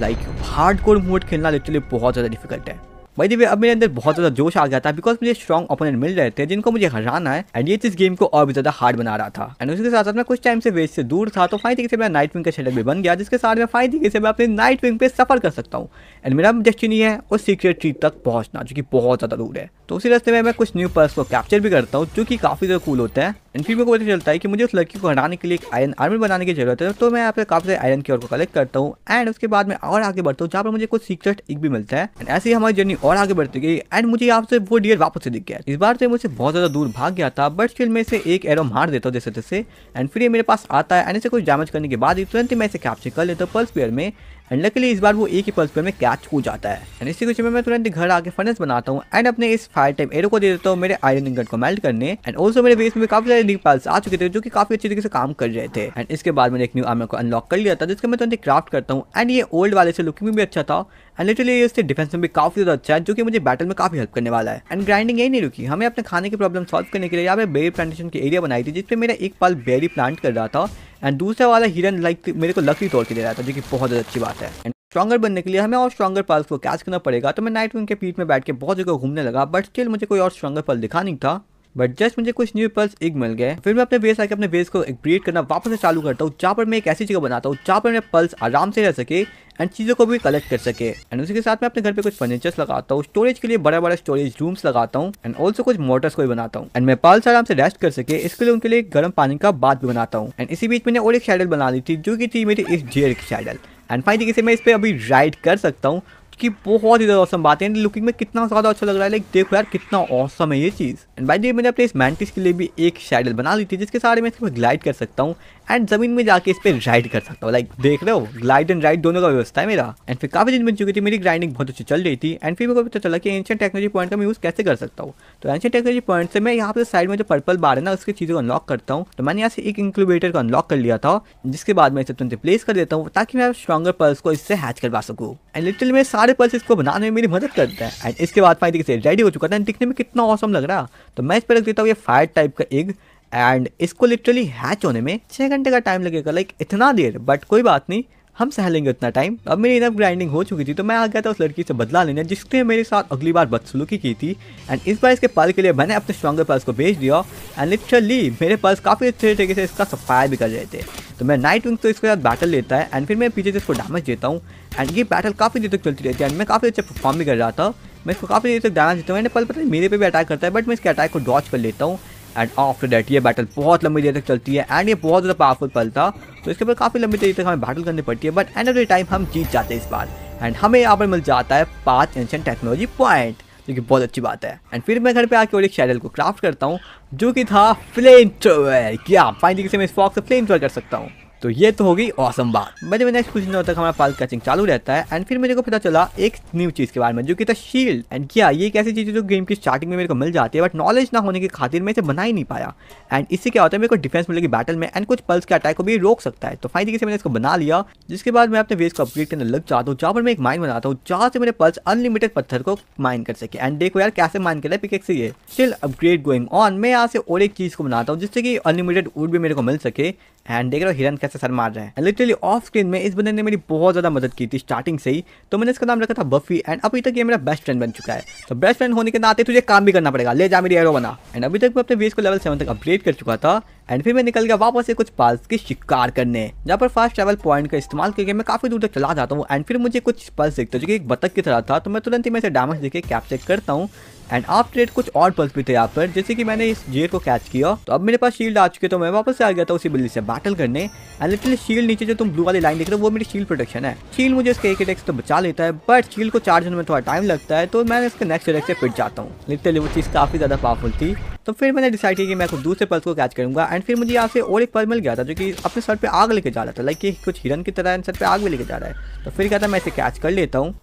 लाइक हार्ड कोर मोड खेलना लिटरली बहुत ज़्यादा डिफिकल्ट है भाई देखिए अब मेरे अंदर बहुत ज़्यादा जोश आ गया था बिकॉज मुझे स्ट्रॉन्ग ओपोनेंट मिल रहे थे जिनको मुझे हराना है एंड ये इस गेम को और भी ज़्यादा हार्ड बना रहा था एंड उसके साथ साथ मैं कुछ टाइम से वेस्ट से दूर था तो फाइन तरीके से मेरा नाइट विंग का शेडक भी बन गया जिसके साथ मैं फाइन तरीके से मैं अपने नाइट विंग पे सफर कर सकता हूँ एंड मेरा डेस्टिनी है उस सीक्रेट ट्री तक पहुँचना जो कि बहुत ज़्यादा दूर है तो उसी रास्ते में मैं कुछ न्यू पर्स को कैप्चर भी करता हूँ जो कि काफ़ी ज़्यादा कूल होता है एंड फिर मेरे को पता चलता है कि मुझे उस लड़की को हटाने के लिए एक आयरन आर्मी बनाने की जरूरत है तो मैं यहाँ पे काफ़ी सारे आयरन की ओर को कलेक्ट करता हूँ एंड उसके बाद मैं और आगे बढ़ता हूँ जहाँ पर मुझे कुछ सीक्रेट एक भी मिलता है एंड ऐसे ही हमारी जर्नी और आगे बढ़ती गई एंड मुझे यहाँ से वो डियर वापस से दिख गया इस बार से तो मुझे बहुत ज़्यादा दूर भाग गया था बट फिर मैं इसे एक एरो मार देता हूँ जैसे जैसे एंड फिर ये मेरे पास आता है एंड इसे कुछ डैमेज करने के बाद ही तुरंत मैं इसे कैप्चर कर लेता हूँ पल्स पेयर में एंड लकली इस बार वो एक ही पल्स पर मैं कैच हो जाता है एंड इसी कुछ में मैं तुरंत घर आके फर्नेस बनाता हूँ एंड अपने इस फायर टाइप एरो को दे देता हूँ मेरे आयरन इंगट को मेल्ट करने एंड ऑल्सो मेरे बेस में काफी सारे पल्स आ चुके थे जो कि काफी अच्छे तरीके से काम कर रहे थे एंड इसके बाद मैंने एक न्यू आर्मर को अनलॉक कर लिया था जिसके मैं तुरंत क्राफ्ट करता हूँ एंड ये ओल्ड वाले से लुकिंग भी अच्छा था एंड लिटरली ये डिफेंस में भी काफी ज़्यादा अच्छा है जो कि मुझे बैटल में काफी हेल्प करने वाला है एंड ग्राइंडिंग यही नहीं रुकी हमें अपने खाने की प्रॉब्लम सॉल्व करने के लिए यहाँ पे बेरी प्लांटेशन की एरिया बनाई थी जिसपे मेरा एक पाल बेरी प्लांट कर रहा था एंड दूसरा वाला हिरन लाइक मेरे को लकड़ी तोड़ के दे रहा था जो कि बहुत ज़्यादा अच्छी बात है स्ट्रॉगर बनने के लिए हमें और स्ट्रॉगर पल्स को कैच करना पड़ेगा तो मैं नाइट में के पीठ में बैठ के बहुत जगह घूमने लगा बट स्टिल मुझे कोई और स्ट्रॉगर पल दिखा नहीं था बट जस्ट मुझे कुछ न्यू पल्स एक मिल गए फिर मैं अपने बेस आके अपने बेस को क्रिएट करना वापस से चालू करता हूँ जहाँ पर मैं एक ऐसी जगह बनाता हूँ जहाँ पर मेरे पल्स आराम से रह सके एंड चीज़ों को भी कलेक्ट कर सके एंड उसी के साथ मैं अपने घर पे कुछ फर्नीचर्स लगाता हूँ स्टोरेज के लिए बड़ा बड़ा स्टोरेज रूम्स लगाता हूँ एंड ऑल्सो कुछ मोटर्स को भी बनाता हूँ एंड मैं पल्स आराम से रेस्ट कर सके इसके लिए उनके लिए गर्म पानी का बात भी बनाता हूँ एंड इसी बीच मैंने और एक शेडल बना ली थी जो कि थी मेरी इस जेयर की शेडल एंड फाइन तरीके से मैं इस पर अभी राइड कर सकता हूँ की बहुत ही ज़्यादा औसम बात है लुकिंग में कितना ज़्यादा अच्छा लग रहा है लाइक देखो यार कितना औसम है ये चीज़ एंड बाई दी मैंने अपने इस मैंटिस के लिए भी एक शैडल बना ली थी जिसके सहारे मैं ग्लाइड कर सकता हूँ एंड ज़मीन में जाके इस पर राइड कर सकता हूँ लाइक देख रहे हो ग्लाइड एंड राइड दोनों का व्यवस्था है मेरा एंड फिर काफ़ी दिन बन चुकी थी मेरी ग्राइंडिंग बहुत अच्छी चल रही थी एंड फिर मेरे को पता चला कि एंशियन टेक्नोलॉजी पॉइंट का मैं यूज़ कैसे कर सकता हूँ तो एंशियन टेक्नोलॉजी पॉइंट से मैं यहाँ पर साइड में जो पर्पल बार है ना उसकी चीज़ों को अनलॉक करता हूँ तो मैंने यहाँ से एक इंक्यूबेटर को अनलॉक कर लिया था जिसके बाद मैं इसे तुरंत प्लेस कर देता हूँ ताकि मैं स्ट्रॉगर पर्स को इससे हैच करवा सकूँ एंड लिटिल में सारे सारे पल्स इसको बनाने में मेरी मदद करता है एंड इसके बाद फाइन से रेडी हो चुका था एंड दिखने में कितना औसम लग रहा तो मैं इस पर रख देता हूँ ये फायर टाइप का एग एंड इसको लिटरली हैच होने में छः घंटे का टाइम लगेगा लाइक इतना देर बट कोई बात नहीं हम सह लेंगे उतना टाइम अब मेरी इनफ ग्राइंडिंग हो चुकी थी तो मैं आ गया था उस लड़की से बदला लेने जिसने मेरे साथ अगली बार बदसलूकी की थी एंड इस बार इसके पल के लिए मैंने अपने स्ट्रॉगर पर्स को भेज दिया एंड लिटरली मेरे पर्स काफ़ी अच्छे तरीके से इसका सफाया भी कर रहे थे तो मैं नाइट विंग तो इसके साथ बैटल लेता है एंड फिर मैं पीछे से इसको डैमेज देता हूँ एंड ये बैटल काफ़ी देर तक चलती रहती है एंड मैं काफ़ी अच्छा परफॉर्म भी कर रहा था मैं इसको काफ़ी देर तक डैमेज देता हूँ एंड पल पता नहीं मेरे पे भी अटैक करता है बट मैं इसके अटैक को डॉच कर लेता हूँ एंड आफ्टर डैट ये बैटल बहुत लंबी देर तक चलती है एंड ये बहुत ज़्यादा पावरफुल पल था तो इसके बाद काफ़ी लंबी देर तक हमें बैटल करनी पड़ती है but end of the time हम जीत जाते हैं इस बार एंड हमें यहाँ पर मिल जाता है पाँच एंशेंट टेक्नोलॉजी पॉइंट जो कि बहुत अच्छी बात है एंड फिर मैं घर पे आके और एक शेडल को क्राफ्ट करता हूँ जो कि था फ्लेम ट्रोवर क्या फाइनली किसी मैं इस फॉक्स से फ्लेम ट्रोवर कर सकता हूँ तो ये तो होगी औसम बात मैंने नेक्स्ट कुछ दिनों तक हमारा पाल कचिंग चालू रहता है एंड फिर मेरे को पता चला एक न्यू चीज़ के बारे में जो कि था शील्ड एंड क्या ये एक ऐसी चीज़ है जो गेम की स्टार्टिंग में मेरे को मिल जाती है बट नॉलेज ना होने के खातिर मैं इसे बना ही नहीं पाया एंड इससे क्या होता है मेरे को डिफेंस मिलेगी बैटल में एंड कुछ पल्स के अटैक को भी रोक सकता है तो फाइन तरीके से मैंने इसको बना लिया जिसके बाद मैं अपने वेस्ट को अपग्रेड करने लग जाता हूँ जहाँ पर मैं एक माइन बनाता हूँ जहाँ से मेरे पल्स अनलिमिटेड पत्थर को माइन कर सके एंड देखो यार कैसे माइन कर रहा है ये स्टिल अपग्रेड गोइंग ऑन मैं यहाँ से और एक चीज़ को बनाता हूँ जिससे कि अनलिमिटेड वुड भी मेरे को मिल सके एंड देख रहे हो हिरन कैसे सर मार रहे हैं लिटरली ऑफ स्क्रीन में इस बंदे ने मेरी बहुत ज़्यादा मदद की थी स्टार्टिंग से ही तो मैंने इसका नाम रखा था बफी एंड अभी तक ये मेरा बेस्ट फ्रेंड बन चुका है तो बेस्ट फ्रेंड होने के नाते तुझे काम भी करना पड़ेगा ले जा मेरी एरो बना एंड अभी तक मैं अपने वेस को लेवल सेवन तक अपग्रेड कर चुका था एंड फिर मैं निकल गया वापस से कुछ पल्स की शिकार करने जहाँ पर फास्ट ट्रेवल पॉइंट का इस्तेमाल करके मैं काफी दूर तक चला जाता हूँ एंड फिर मुझे कुछ पल्स दिखता है जो कि एक बतख की तरह था तो मैं तुरंत ही मैं डैमेज देखे कैप्चर करता हूँ एंड आप ट्रेड कुछ और पल्स भी थे यहाँ पर जैसे कि मैंने इस जेर को कैच किया तो अब मेरे पास शील्ड आ चुके तो मैं वापस से आ गया था उसी बिल्ली से बैटल करने एंड लिटिल शील्ड नीचे जो तुम ब्लू वाली लाइन देख रहे हो वो मेरी शील्ड प्रोटेक्शन है शील्ड मुझे इसके एक अटैक तो बचा लेता है बट शील्ड को चार्ज होने में थोड़ा टाइम लगता है तो मैं इसके नेक्स्ट अटैक से फिट जाता हूँ लिटिल वो चीज़ काफ़ी ज़्यादा पावरफुल थी तो फिर मैंने डिसाइड किया कि मैं कुछ दूसरे पल्स को कैच करूंगा एंड फिर मुझे यहाँ से और एक पर्स मिल गया था जो कि अपने सर पे आग लेके जा रहा था लाइक कुछ हिरन की तरह सर पे आग भी लेके जा रहा है तो फिर कहता मैं इसे कैच कर लेता हूँ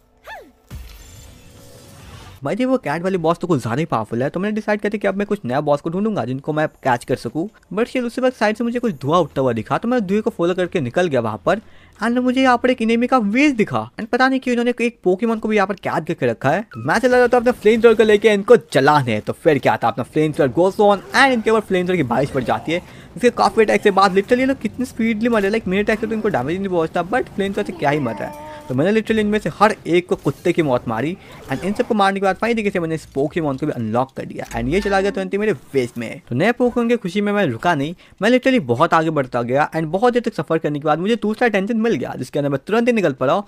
भाई जी वो कैट वाली बॉस तो कुछ ज़्यादा ही पावरफुल है तो मैंने डिसाइड किया था कि अब मैं कुछ नया बॉस को ढूंढूंगा जिनको मैं कैच कर सकूँ बट फिर उसके बाद साइड से मुझे कुछ धुआं उठता हुआ दिखा तो मैं धुएं को फॉलो करके निकल गया वहाँ पर एंड मुझे यहाँ पर एक इनेमी का वेज दिखा एंड पता नहीं क्यों इन्होंने एक पोकेमोन को भी यहाँ पर कैद करके रखा है मैं चला जाता हूँ अपने फ्लेम थ्रोर को लेकर इनको चलाने तो फिर क्या था अपना flame thrower goes on and इनके ऊपर फ्लेम थ्रोर की बारिश पड़ जाती है इसके काफी अटैक से बाद लिटरली लोग कितनी स्पीडली मरे लाइक मेरे अटैक से तो इनको डैमेज नहीं पहुंचता बट फ्लेम थ्रोर से क्या ही मर है तो मैंने लिटरली इनमें से हर एक को कुत्ते की मौत मारी एंड इन सबको मारने के बाद फाइन तरीके से मैंने इस मौत को भी अनलॉक कर दिया एंड ये चला गया ट्वेंटी मेरे वेस्ट में तो नए पोकेमॉन की खुशी में मैं रुका नहीं मैं लिटरली बहुत आगे बढ़ता गया एंड बहुत देर तक सफर करने के बाद मुझे दूसरा टेंशन मिल गया जिसके अंदर मैं तुरंत ही निकल पड़ा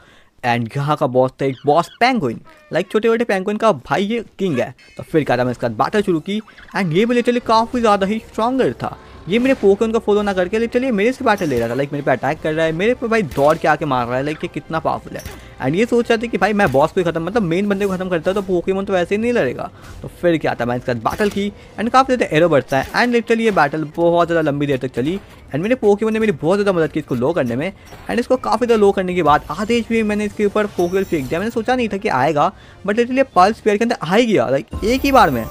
एंड यहाँ का बॉस था एक बॉस पैंगुइन लाइक छोटे छोटे पैंगुइन का भाई ये किंग है तो फिर कहा था मैं इसके बातें शुरू की एंड ये भी लिटरली काफ़ी ज़्यादा ही स्ट्रॉगर था ये मेरे पोके उनका फॉलो ना करके चलिए मेरे से बैटल ले रहा था लाइक मेरे पे अटैक कर रहा है मेरे पे भाई दौड़ के आके मार रहा है लाइक ये कितना पावरफुल है एंड ये सोच रहे थे कि भाई मैं बॉस को खत्म मतलब मेन बंदे को खत्म करता है तो पोकेमोन तो वैसे ही नहीं लड़ेगा तो फिर क्या था मैं इसके साथ बैटल की एंड काफ़ी ज़्यादा एरो बढ़ता है एंड लिटरली ये बैटल बहुत ज़्यादा लंबी देर तक चली एंड मेरे पोकेमोन ने मेरी बहुत ज़्यादा मदद की इसको लो करने में एंड इसको काफ़ी ज़्यादा लो करने के बाद आधे एच भी मैंने इसके ऊपर पोकेल फेंक दिया मैंने सोचा नहीं था कि आएगा बट लिटरली पल्स पेयर के अंदर आ ही गया लाइक एक ही बार में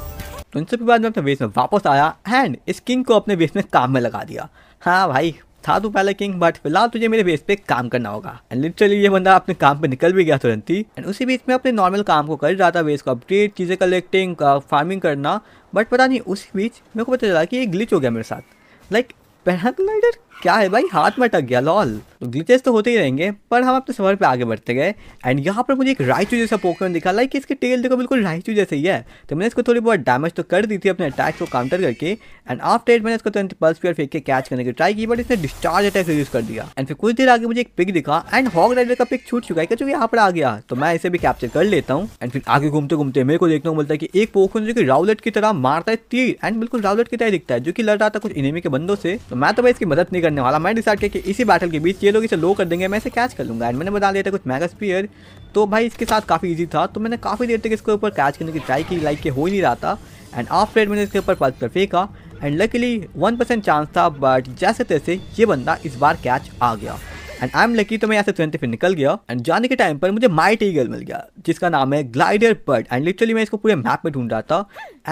तो उनसे बाद में अपने वेस्ट में वापस आया एंड इस किंग को अपने वेस्ट में काम में लगा दिया हाँ भाई था तू तो पहले किंग बट फिलहाल तुझे मेरे बेस पे काम करना होगा एंड लिटरली ये बंदा अपने काम पे निकल भी गया तुरंत ही एंड उसी बीच में अपने नॉर्मल काम को कर रहा था बेस को अपडेट चीज़ें कलेक्टिंग फार्मिंग करना बट पता नहीं उसी बीच मेरे को पता चला कि ये ग्लिच हो गया मेरे साथ लाइक पैराग्लाइडर क्या है भाई हाथ में टक गया लॉल ग्लिचेस तो होते ही रहेंगे पर हम अपने समर पे आगे बढ़ते गए एंड यहाँ पर मुझे एक राइचू जैसा पोकेमोन दिखा लाइक इसके टेल देखो बिल्कुल राइचू जैसे ही है तो मैंने इसको थोड़ी बहुत डैमेज तो कर दी थी अपने अटैक को काउंटर करके एंड आफ्टर एट मैंने इसको तुरंत पल्स प्योर फेंक के कैच करने की ट्राई की बट इसने डिस्चार्ज अटैक यूज कर दिया एंड फिर कुछ देर आगे मुझे एक पिक दिखा एंड हॉक राइडर का पिक छूट चुका है क्योंकि यहाँ पर आ गया तो मैं इसे भी कैप्चर कर लेता हूँ एंड फिर आगे घूमते घूमते मेरे को देखने को मिलता है कि एक पोकेमोन जो कि राउलेट की तरह मारता है तीर एंड बिल्कुल राउलेट की तरह दिखता है जो कि लड़ रहा था कुछ इनमी के बंदों से तो मैं तो भाई इसकी मदद नहीं करने वाला मैं डिसाइड किया कि इसी बैटल के बीच ये लोग इसे लो कर देंगे मैं इसे कैच कर लूँगा एंड मैंने बता दिया था कुछ मैगा स्पीयर तो भाई इसके साथ काफ़ी ईजी था तो मैंने काफ़ी देर तक इसके ऊपर कैच करने की ट्राई की लाइक के हो ही नहीं रहा था एंड आफ रेड मैंने इसके ऊपर पल्स पर फेंका and luckily one percent chance था बट जैसे तैसे ये बंदा इस बार कैच आ गया एंड आई एम लकी तो मैं यहाँ से तुरंत फिर निकल गया एंड जाने के टाइम पर मुझे माइट ईगल मिल गया जिसका नाम है ग्लाइडर बर्ड एंड लिटरली मैं इसको पूरे मैप में ढूंढ रहा था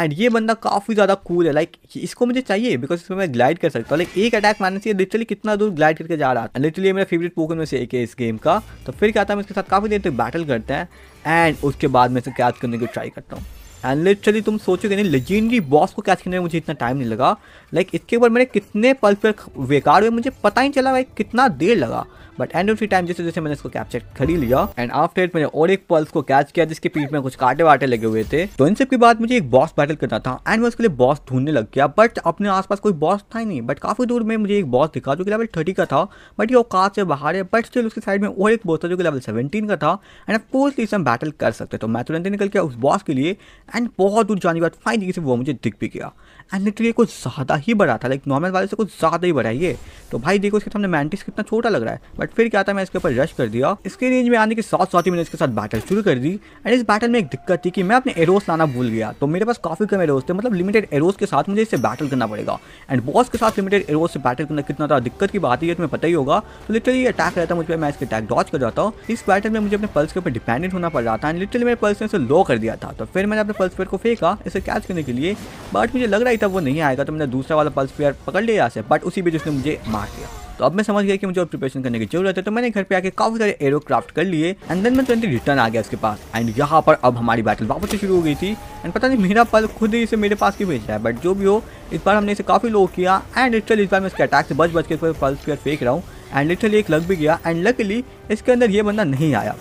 एंड ये बंदा काफ़ी ज़्यादा कूल है लाइक like, इसको मुझे चाहिए बिकॉज इसमें मैं ग्लाइड कर सकता हूँ लाइक एक अटैक मारने से लिटरली कितना दूर ग्लाइड करके जा रहा था लिटरली मेरा फेवरेट पोकन में से एक है इस गेम का तो फिर क्या था मैं इसके साथ काफ़ी देर तक बैटल करते हैं एंड उसके बाद मैं इसे कैद करने की ट्राई करता हूँ एंड लिटरली तुम सोचोगे नहीं लेजेंडरी बॉस को कैच करने में मुझे इतना टाइम नहीं लगा लाइक like, इसके ऊपर मैंने कितने पल पर बेकार हुए मुझे पता ही नहीं चला भाई कितना देर लगा बट एंड ऑफ टाइम जैसे जैसे मैंने इसको कैप्चर खरीद लिया एंड आफ्टर इट मैंने और एक पल्स को कैच किया जिसके पीठ में कुछ काटे वाटे लगे हुए थे तो इन सब के बाद मुझे एक बॉस बैटल करना था एंड मैं उसके लिए बॉस ढूंढने लग गया बट अपने आसपास कोई बॉस था ही नहीं बट काफी दूर में मुझे एक बॉस दिखा जो कि लेवल थर्टी का था बट ये कार से बाहर है बट स्टिल उसके साइड में और एक बॉस था जो कि लेवल सेवेंटीन का था एंड ऑफकोर्सली हम बैटल कर सकते तो मैं तुरंत निकल गया उस बॉस के लिए एंड बहुत दूर जाने के बाद फाइनली से वो मुझे दिख भी गया एंड लिटरली कुछ ज़्यादा ही बड़ा था लाइक नॉर्मल वाले से कुछ ज़्यादा ही बड़ा है ये तो भाई देखो इसके सामने मैंटिस कितना छोटा लग रहा है बट फिर क्या था मैं इसके ऊपर रश कर दिया इसके रेंज में आने के साथ साथ ही मैंने इसके साथ बैटल शुरू कर दी एंड इस बैटल में एक दिक्कत थी कि मैं अपने एरोस लाना भूल गया तो मेरे पास काफ़ी कम एरोस थे मतलब लिमिटेड एरोस के साथ मुझे इससे बैटल करना पड़ेगा एंड बॉस के साथ लिमिटेड एरोस से बैटल करना कितना था दिक्कत की बात है तुम्हें पता ही होगा तो लिटरली अटैक रहता मुझ पर मैं इसके अटैक डॉच कर जाता हूँ इस बैटल में मुझे अपने पल्स के ऊपर डिपेंडेंट होना पड़ रहा था एंड लिटरली मेरे पल्स ने इसे लो कर दिया था तो फिर मैंने अपने पल्स पेड को फेंका इसे कैच करने के लिए बट मुझे लग रहा है था वो नहीं आएगा तो मैंने दूसरा वाला पल्स प्लेयर पकड़ लिया यहाँ से बट उसी बीच उसने मुझे मार दिया तो अब मैं समझ गया कि मुझे और प्रिपरेशन करने की जरूरत है तो मैंने घर पे आके काफी सारे एरो क्राफ्ट कर लिए एंड देन मैं तुरंत रिटर्न आ गया उसके पास एंड यहाँ पर अब हमारी बैटल वापस से शुरू हो गई थी एंड पता नहीं मेरा पल खुद ही इसे मेरे पास भेज रहा है बट जो भी हो इस बार हमने इसे काफी लो किया एंड लिटरली इस बार मैं इसके अटैक से बच बच के पल्स प्लेयर फेंक रहा हूँ एंड लिटरली एक लग भी गया एंड लकली इसके अंदर ये बंदा नहीं आया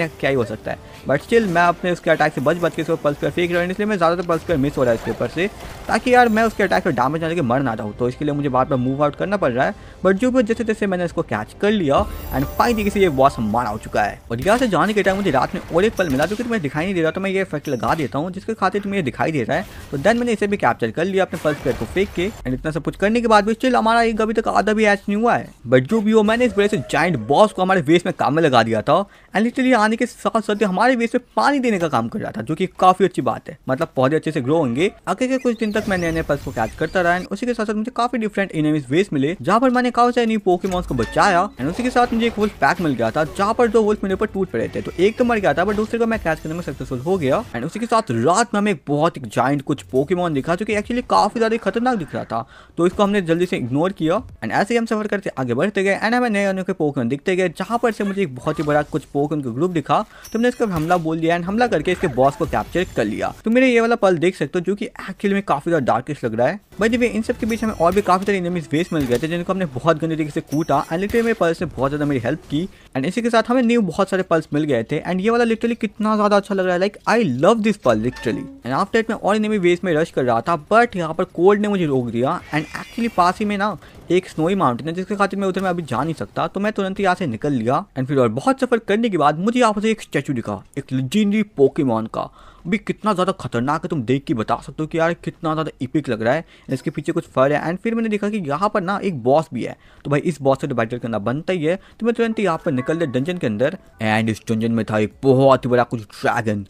क्या ही हो सकता है बट स्टिल मैं अपने उसके अटैक से बच बच के पल्स पर फेंक रहा हूँ इसलिए मैं ज़्यादातर पल्स पर मिस हो रहा है इसके ऊपर से ताकि यार मैं उसके अटैक से डैमेज ना लेकर मर ना जाऊँ तो इसके लिए मुझे बार बार मूव आउट करना पड़ रहा है बट जो भी जैसे जैसे मैंने इसको कैच कर लिया एंड फाइनली से ये बॉस मारा हो चुका है और यहाँ से जाने के टाइम मुझे रात में और एक पल मिला जो कि तुम्हें दिखाई नहीं दे रहा तो मैं ये इफेक्ट लगा देता हूँ जिसके खाते तुम्हें दिखाई दे रहा है तो देन मैंने इसे भी कैप्चर कर लिया अपने पल्स पेयर को फेंक के एंड इतना सब कुछ करने के बाद भी स्टिल हमारा एक अभी तक आधा भी एच नहीं हुआ है बट जो भी हो मैंने इस वजह से जाइंट बॉस को हमारे वेस्ट में काम में लगा दिया था एंड लिटरली आने के साथ साथ हमारे बेस पे पानी देने का काम कर रहा था जो कि काफी अच्छी बात है मतलब पौधे अच्छे से ग्रो होंगे आगे के कुछ दिन तक मैं नए नए पल्स को कैच करता रहा एंड उसी के साथ साथ मुझे काफी डिफरेंट एनिमीज वेस्ट मिले जहाँ पर मैंने काउ न्यू पोकेमॉन्स को बचाया एंड उसी के साथ मुझे एक वुल्फ पैक मिल गया था जहाँ पर दो वुल्फ मेरे ऊपर टूट पड़े थे तो एक तो मर गया था बट दूसरे को मैं कैच करने में सक्सेसफुल हो गया एंड उसी के साथ रात में हमें एक बहुत ही जॉइंट कुछ पोकेमॉन दिखा जो कि एक्चुअली काफी ज्यादा खतरनाक दिख रहा था तो इसको हमने जल्दी से इग्नोर किया एंड ऐसे ही हम सफर करते आगे बढ़ते गए एंड हमें नए अनोखे पोकेमोन दिखते गए जहाँ पर से मुझे एक बहुत ही बड़ा कुछ पोकेमोन का ग्रुप दिखा तो मैंने इसका हमला बोल दिया एंड हमला करके इसके बॉस को कैप्चर कर लिया तो मेरे ये वाला पल देख सकते हो जो कि एक्चुअली में काफी ज्यादा डार्केस्ट लग रहा है भाई जब इन सब के बीच हमें और भी काफी सारे इनमें वेस्ट मिल गए थे जिनको हमने बहुत गंदे तरीके से कूटा एंड लिटरली मेरे पल्स ने बहुत ज्यादा मेरी हेल्प की एंड इसी के साथ हमें न्यू बहुत सारे पल्स मिल गए थे एंड ये वाला लिटरली कितना ज्यादा अच्छा लग रहा है like I love this pal literally and after it मैं और इनमें वेस्ट में रश कर रहा था बट यहाँ पर कोल्ड ने मुझे रोक दिया एंड एक्चुअली पास ही में ना एक स्नोई माउंटेन है जिसके खातिर मैं उधर मैं अभी जा नहीं सकता तो मैं तुरंत यहाँ से निकल लिया एंड फिर और बहुत सफर करने के बाद मुझे यहाँ पर एक स्टैचू दिखा एक लेजेंडरी पोकेमॉन का अभी कितना ज़्यादा खतरनाक है तुम देख के बता सकते हो कि यार कितना ज़्यादा इपिक लग रहा है इसके पीछे कुछ फर है एंड फिर मैंने देखा कि यहाँ पर ना एक बॉस भी है तो भाई इस बॉस से तो बैटल करना बनता ही है तो मैं तुरंत यहाँ पर निकल गया डंजन के अंदर एंड इस डंजन में था एक बहुत ही बड़ा कुछ ड्रैगन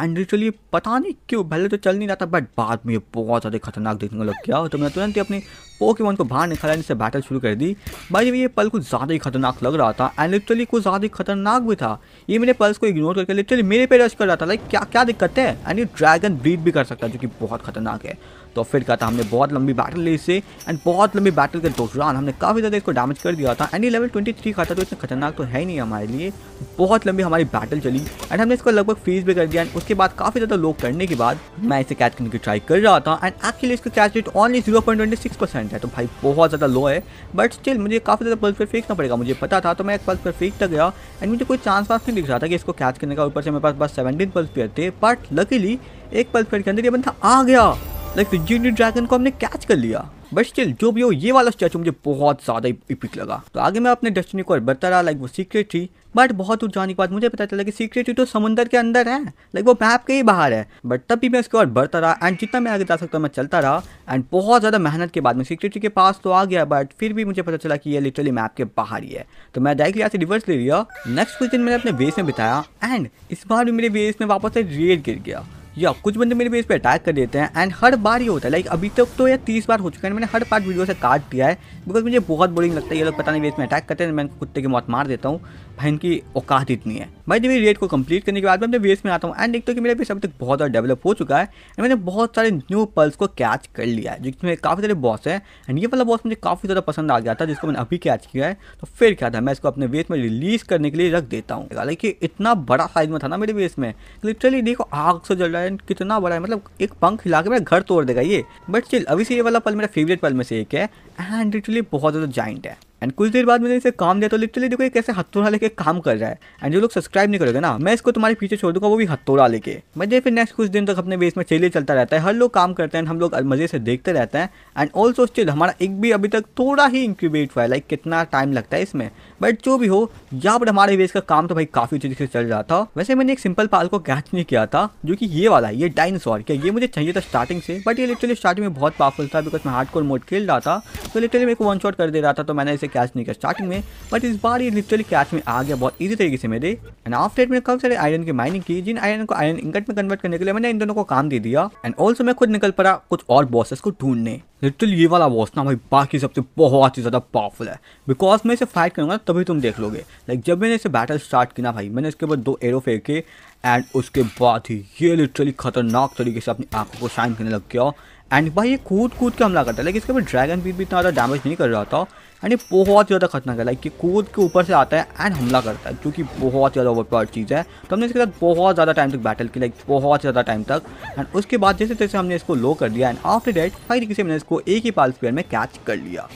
एंड लिटरली पता नहीं क्यों पहले तो चल नहीं रहा था बट बाद में ये बहुत ज़्यादा खतरनाक देखने को लग गया तो मैंने तुरंत ही अपने पोकेमोन को बाहर निकाला इससे बैटल शुरू कर दी भाई ये पल कुछ ज़्यादा ही खतरनाक लग रहा था एंड लिटरली कुछ ज़्यादा ही खतरनाक भी था ये मेरे पल्स को इग्नोर करके लिटरली मेरे पे रश कर रहा था लाइक क्या क्या दिक्कत है एंड ये ड्रैगन ब्रीड भी कर सकता है जो कि बहुत खतरनाक है तो फिर कहा था हमने बहुत लंबी बैटल ली इससे एंड बहुत लंबी बैटल के दौरान हमने काफ़ी ज़्यादा इसको डैमेज कर दिया था एंड लेवल ट्वेंटी थ्री का था तो इतना खतरनाक तो है ही नहीं हमारे लिए बहुत लंबी हमारी बैटल चली एंड हमने इसको लगभग फ्रीज भी कर दिया एंड उसके बाद काफ़ी ज़्यादा लोग करने के बाद मैं इसे कैच करने की ट्राई कर रहा था एंड एक्चुअली इसका catch rate only zero point twenty six percent है तो भाई बहुत ज़्यादा लो है बट स्टिल मुझे काफ़ी ज़्यादा पल्स पर फेंकना पड़ेगा मुझे पता था तो मैं एक पल्स पर फेंकता गया एंड मुझे कोई चांस वांस नहीं दिख रहा था कि इसको कैच करने का ऊपर से मेरे पास बस सेवेंटीन पल्स पेयर थे बट लकीली एक पल्स पेयर के अंदर ये बंदा आ गया लाइक जूनियर ड्रैगन को हमने कैच कर लिया बट स्टिल जो भी हो ये वाला स्टैचू मुझे बहुत ज़्यादा इपिक लगा तो आगे मैं अपने डेस्टिनी को बढ़ता रहा लाइक वो सीक्रेट थी बट बहुत दूर जाने के बाद मुझे पता चला कि सीक्रेट तो समुंदर के अंदर है लाइक वो मैप के ही बाहर है बट तब भी मैं उसके और बढ़ता रहा एंड जितना मैं आगे जा सकता मैं चलता रहा एंड बहुत ज़्यादा मेहनत के बाद मैं सीक्रेट के पास तो आ गया बट फिर भी मुझे पता चला कि ये लिटरली मैप के बाहर ही है तो मैं डायरेक्ट यहाँ से रिवर्स ले लिया नेक्स्ट कुछ दिन मैंने अपने वेस में बिताया एंड इस बार भी मेरे वेस में वापस से रेड गिर गया या कुछ बंदे मेरे बेस पे अटैक कर देते हैं एंड हर बार ये होता है लाइक अभी तक तो, ये तीस बार हो चुका है मैंने हर पार्ट वीडियो से काट दिया है बिकॉज मुझे बहुत बोरिंग लगता है ये लोग पता नहीं बेस में अटैक करते हैं मैं कुत्ते की मौत मार देता हूँ बहन की औकात इतनी है भाई जब रेट को कंप्लीट करने के बाद मैं वेस्ट में आता हूँ एंड देखते हो कि मेरा वेस अभी तक बहुत ज़्यादा डेवलप हो चुका है एंड मैंने बहुत सारे न्यू पल्स को कैच कर लिया है जिसमें काफ़ी सारे बॉस है एंड ये वाला बॉस मुझे काफ़ी ज़्यादा पसंद आ गया था जिसको मैंने अभी कैच किया है तो फिर क्या था मैं इसको अपने वेस में रिलीज़ करने के लिए रख देता हूँ हालांकि इतना बड़ा साइज में था ना मेरे वेस में लिटरली देखो आग से जल रहा है कितना बड़ा है मतलब एक पंख हिला के मेरा घर तोड़ देगा ये बट स्टिल अभी से ये वाला पल मेरा फेवरेट पल में से एक है एंड लिटरली बहुत ज़्यादा जॉइंट है एंड कुछ देर बाद मैंने इसे काम दिया तो लिटरली देखो ये कैसे हथौड़ा लेके काम कर रहा है एंड जो लोग सब्सक्राइब नहीं करोगे ना मैं इसको तुम्हारे पीछे छोड़ दूंगा वो भी हथौड़ा लेके मजे फिर नेक्स्ट कुछ दिन तक अपने बेस में चेले चलता रहता है हर लोग काम करते हैं हम लोग मजे से देखते रहते हैं एंड ऑल्सो स्टिल हमारा एक भी अभी तक थोड़ा ही इंक्यूबेट हुआ है लाइक कितना टाइम लगता है इसमें बट जो भी हो यहाँ पर हमारे बेस का काम तो भाई काफ़ी अच्छे से चल रहा था वैसे मैंने एक सिंपल पाल को कैच नहीं किया था जो कि ये वाला है ये डायनासोर क्या ये मुझे चाहिए था स्टार्टिंग से बट ये लिटरली स्टार्टिंग में बहुत पावरफुल था बिकॉज मैं हार्ड कोर मोड खेल रहा था तो लिटरली मेरे को वन शॉट कर दे रहा था तो मैंने इसे कैच नहीं किया स्टार्टिंग में बट इस बार ये लिटरली कैच में आ गया बहुत ईजी तरीके से मेरे एंड आफ डेट में काफ़ी सारे आयरन की माइनिंग की जिन आयरन को आयरन इंगट में कन्वर्ट करने के लिए मैंने इन दोनों को काम दे दिया एंड ऑल्सो मैं खुद निकल पड़ा कुछ और बॉसेस को ढूंढने लिटरली ये वाला बॉस ना भाई बाकी सबसे बहुत ही ज़्यादा पावरफुल है बिकॉज मैं इसे फाइट करूंगा तभी तुम देख लोगे लाइक जब मैंने इसे बैटल स्टार्ट किया ना भाई मैंने इसके बाद दो एरो फेंके एंड उसके बाद ही ये लिटरली खतरनाक तरीके से अपनी आंखों को शाइन करने लग गया एंड भाई ये कूद कूद के हमला करता है लाइक इसके बाद ड्रैगन बीट भी इतना ज़्यादा डैमेज नहीं कर रहा था एंड ये बहुत ज़्यादा खतरनाक है लाइक ये कूद के ऊपर से आता है एंड हमला करता है जो कि बहुत ज़्यादा ओवरपावर चीज़ है तो हमने इसके साथ बहुत ज़्यादा टाइम तक बैटल की लाइक बहुत ज़्यादा टाइम तक एंड उसके बाद जैसे तैसे हमने इसको लो कर दिया एंड आफ्टर डेट फाइव से मैंने इसको एक ही पाल स्पेयर में कैच कर लिया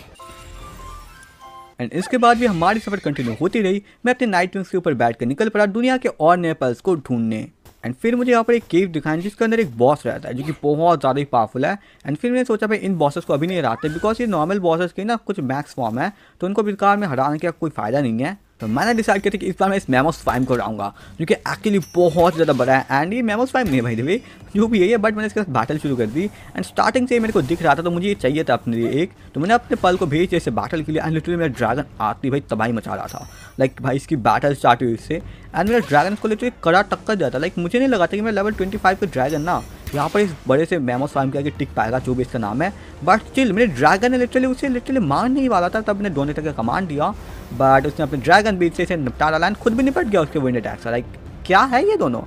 एंड इसके बाद भी हमारी सफर कंटिन्यू होती रही मैं अपने नाइट विंग्स के ऊपर बैठ कर निकल पड़ा दुनिया के और नए पल्स को ढूंढने एंड फिर मुझे यहाँ पर एक केव दिखाया जिसके अंदर एक बॉस रहता है जो कि बहुत ज़्यादा ही पावरफुल है एंड फिर मैंने सोचा भाई इन बॉसेस को अभी नहीं हराते बिकॉज ये नॉर्मल बॉसेस के ना कुछ मैक्स फॉर्म है तो उनको बिल्कुल में हराने का कोई फ़ायदा नहीं है तो मैंने डिसाइड किया था कि इस बार मैं इस मेमोस फाइम को उड़ाऊंगा जो कि एक्चुअली बहुत ज़्यादा बड़ा है एंड ये मेमोस फाइम नहीं भाई देवी जो भी यही है बट मैंने इसके साथ बैटल शुरू कर दी एंड स्टार्टिंग से ही मेरे को दिख रहा था तो मुझे ये चाहिए था अपने लिए एक तो मैंने अपने पल को भेज दिया इसे बैटल के लिए एंड लिटरली मेरा ड्रैगन आती भाई तबाही मचा रहा था लाइक भाई इसकी बैटल स्टार्ट हुई उससे एंड मेरा ड्रैगन को लेकर तो कड़ा टक्कर जाता लाइक मुझे नहीं लगा था कि मेरा लेवल ट्वेंटी फाइव का ड्रैगन ना यहाँ पर इस बड़े से मेमो स्वाइम के आगे टिक पाएगा जो भी इसका नाम है बट स्टिल मेरे ड्रैगन ने लिटरली उसे लिटरली मार नहीं वाला था तब ने दोनों तक का कमांड दिया बट उसने अपने ड्रैगन बीच से इसे निपटा डाला एंड खुद भी निपट गया उसके विंड अटैक से लाइक क्या है ये दोनों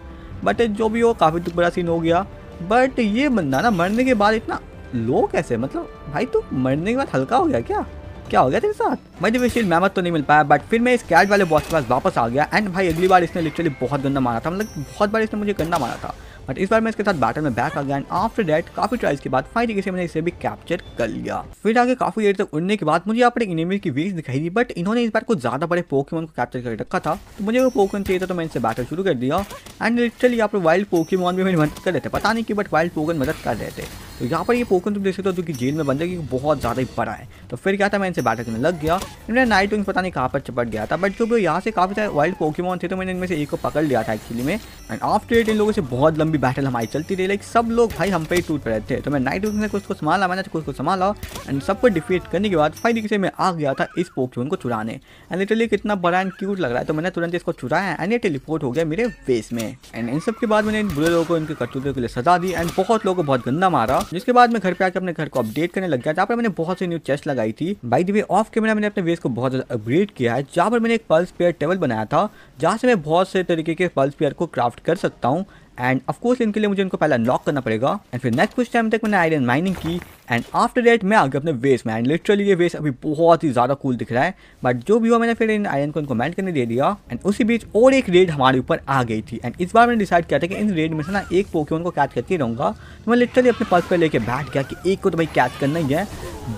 बट जो भी हो काफ़ी दुख तो बड़ा सीन हो गया बट ये बंदा ना मरने के बाद इतना लो कैसे मतलब भाई तो मरने के बाद हल्का हो गया क्या क्या हो गया तेरे साथ मैं मुझे शील्ड तो नहीं मिल पाया बट फिर मैं इस कैट वाले बॉस के पास वापस आ गया एंड भाई अगली बार इसने लिटरली बहुत गंदा मारा था मतलब बहुत बार इसने मुझे गंदा मारा था बट इस बार मैं इसके साथ बैटल में बैक आ गया आफ्टर डेट काफी ट्राइज के बाद फाइनली किसी मैंने इसे भी कैप्चर कर लिया फिर आगे काफी देर तक उड़ने के बाद मुझे यहाँ पर एक इनिमी की वीज दिखाई दी बट इन्होंने इस बार कुछ ज्यादा बड़े पोकेमोन को कैप्चर कर रखा था तो मुझे वो पोकन चाहिए था तो मैंने इसे बैटल शुरू कर दिया एंड लिटरली यहाँ पर वाइल्ड पोकेमोन भी मेरी मदद कर रहे थे पता नहीं कि बट वाइल्ड पोकन मदद कर रहे थे तो यहाँ पर ये पोकन तुम देख सकते हो जो कि जेल में बंद है क्योंकि बहुत ज़्यादा ही बड़ा है तो फिर क्या था मैं इनसे बैटल करने लग गया इन्होंने नाइट विंग्स पता नहीं कहाँ पर चपट गया था बट जो भी यहाँ से काफ़ी सारे वाइल्ड पोकेमोन थे तो मैंने इनमें से एक को पकड़ लिया था एक्चुअली में एंड आफ्टर एट इन लोगों से बहुत लंबी भी बैटल हमारी चलती रही लाइक सब लोग भाई हम पे ही टूट रहे थे तो मैं नाइट ने कुछ को संभाला मैंने तो कुछ को संभाला एंड सबको डिफीट करने के बाद फाइनली किसी में आ गया था इस पोकेमोन को चुराने एंड इटली कितना बड़ा एंड क्यूट लग रहा है तो मैंने तुरंत इसको चुराया एंड ये टेलीपोर्ट हो गया मेरे वेस में एंड इन सब के बाद मैंने इन बुरे लोगों को इनके कर्तव्यों के लिए सजा दी एंड बहुत लोगों को बहुत गंदा मारा जिसके बाद मैं घर पे आकर अपने घर को अपडेट करने लग गया जहाँ पर मैंने बहुत सी न्यू चेस्ट लगाई थी बाई दी ऑफ कैमरा मैंने अपने वेस को बहुत ज़्यादा अपग्रेड किया है जहाँ पर मैंने एक पल्स पेयर टेबल बनाया था जहाँ से मैं बहुत से तरीके के पल्स पेयर को क्राफ्ट कर सकता हूँ एंड ऑफकोर्स इनके लिए मुझे इनको पहले अनलॉक करना पड़ेगा एंड फिर नेक्स्ट कुछ टाइम तक मैंने आयरन माइनिंग की एंड आफ्टर डेट मैं आगे अपने वेस्ट में एंड लिटरली ये वेस्ट अभी बहुत ही ज़्यादा कूल दिख रहा है बट जो भी हुआ मैंने फिर इन आयरन को इनको मैंट करने दे दिया एंड उसी बीच और एक रेड हमारे ऊपर आ गई थी एंड इस बार मैंने डिसाइड किया था कि इन रेड में से ना एक पोके उनको कैच करके रहूँगा तो मैं लिटरली अपने पर्स पर लेके बैठ गया कि एक को तो भाई कैच करना ही है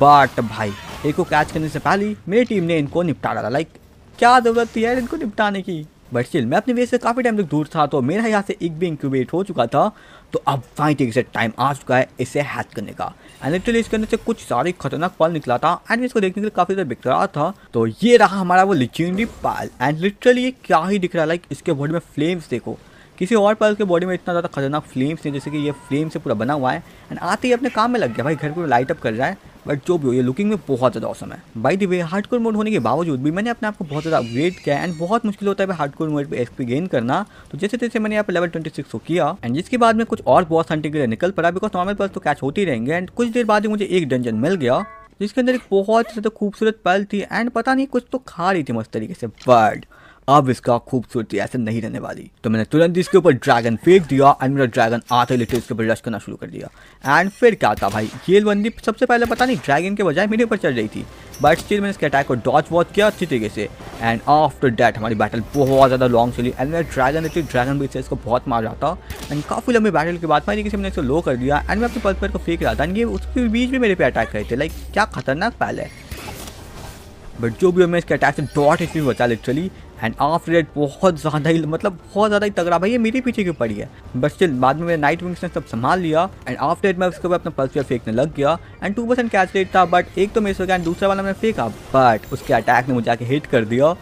बट भाई एक को कैच करने से पहले मेरी टीम ने इनको निपटा डाला लाइक क्या ज़रूरत थी यार इनको निपटाने की बट स्टिल मैं अपने वे से काफ़ी टाइम तक दूर था तो मेरा यहाँ से एक भी इंक्यूबेट हो चुका था तो अब फाइन तरीके से टाइम आ चुका है इसे हैच करने का एंड एक्चुअली इसके अंदर से कुछ सारे खतरनाक पाल निकला था एंड इसको देखने के लिए काफ़ी ज़्यादा बिकरा था तो ये रहा हमारा वो लिजेंडरी पाल एंड लिटरली क्या ही दिख रहा है लाइक इसके बॉडी में फ्लेम्स देखो किसी और पर्ल के बॉडी में इतना ज़्यादा खतरनाक फ्लेम्स नहीं जैसे कि ये फ्लेम से पूरा बना हुआ है एंड आते ही अपने काम में लग गया भाई घर को लाइट अप कर रहा है बट जो भी हो ये लुकिंग में बहुत ज़्यादा औसम है by the way core mode होने के बावजूद भी मैंने अपने आप को बहुत ज़्यादा अपग्रेड किया एंड बहुत मुश्किल होता है हार्ड कोर मोड पर एक्सपी गेन करना तो जैसे तैसे मैंने यहाँ पर लेवल ट्वेंटी सिक्स को किया एंड जिसके बाद में कुछ और बहुत हंटिंग के निकल पड़ा बिकॉज नॉर्मल पर्स तो कैच होती रहेंगे एंड कुछ देर बाद ही मुझे एक डंजन मिल गया जिसके अंदर एक बहुत ज़्यादा खूबसूरत पल थी एंड पता नहीं कुछ तो खा रही थी मस्त तरीके से बर्ड अब इसका खूबसूरती ऐसे नहीं रहने वाली तो मैंने तुरंत इसके ऊपर ड्रैगन फेंक दिया एंड मेरा ड्रैगन आते लेते इसके ऊपर रश करना शुरू कर दिया एंड फिर क्या था भाई गेल बंदी सबसे पहले पता नहीं ड्रैगन के बजाय मेरे ऊपर चल रही थी बट स्टिल मैंने इसके अटैक को डॉच वॉच किया अच्छी तरीके से एंड आफ्टर डैट हमारी बैटल बहुत ज़्यादा लॉन्ग चली एंड मेरा ड्रैगन रहती ड्रैगन भी से इसको बहुत मार रहा था एंड काफ़ी लंबी बैटल के बाद मेरी किसी मैंने इसको लो कर दिया एंड मैं अपने पल पर को फेंक रहा था एंड ये उसके बीच में मेरे पे अटैक करे थे लाइक क्या खतरनाक पहले बट जो भी मैं इसके अटैक से डॉट इसमें बचा लिटरली एंड आफ्टर डेट बहुत ज़्यादा ही मतलब बहुत ज़्यादा ही तगड़ा भाई ये मेरे पीछे क्यों पड़ी है बट स्टिल बाद में नाइट विंग्स ने सब संभाल लिया एंड आफ्टर डेट मैं उसके बाद अपना पल्स फेंकने लग गया and two percent catch rate था बट एक तो मिस हो गया एंड दूसरा वाला मैंने फेंका बट उसके अटैक ने मुझे आके हिट कर दिया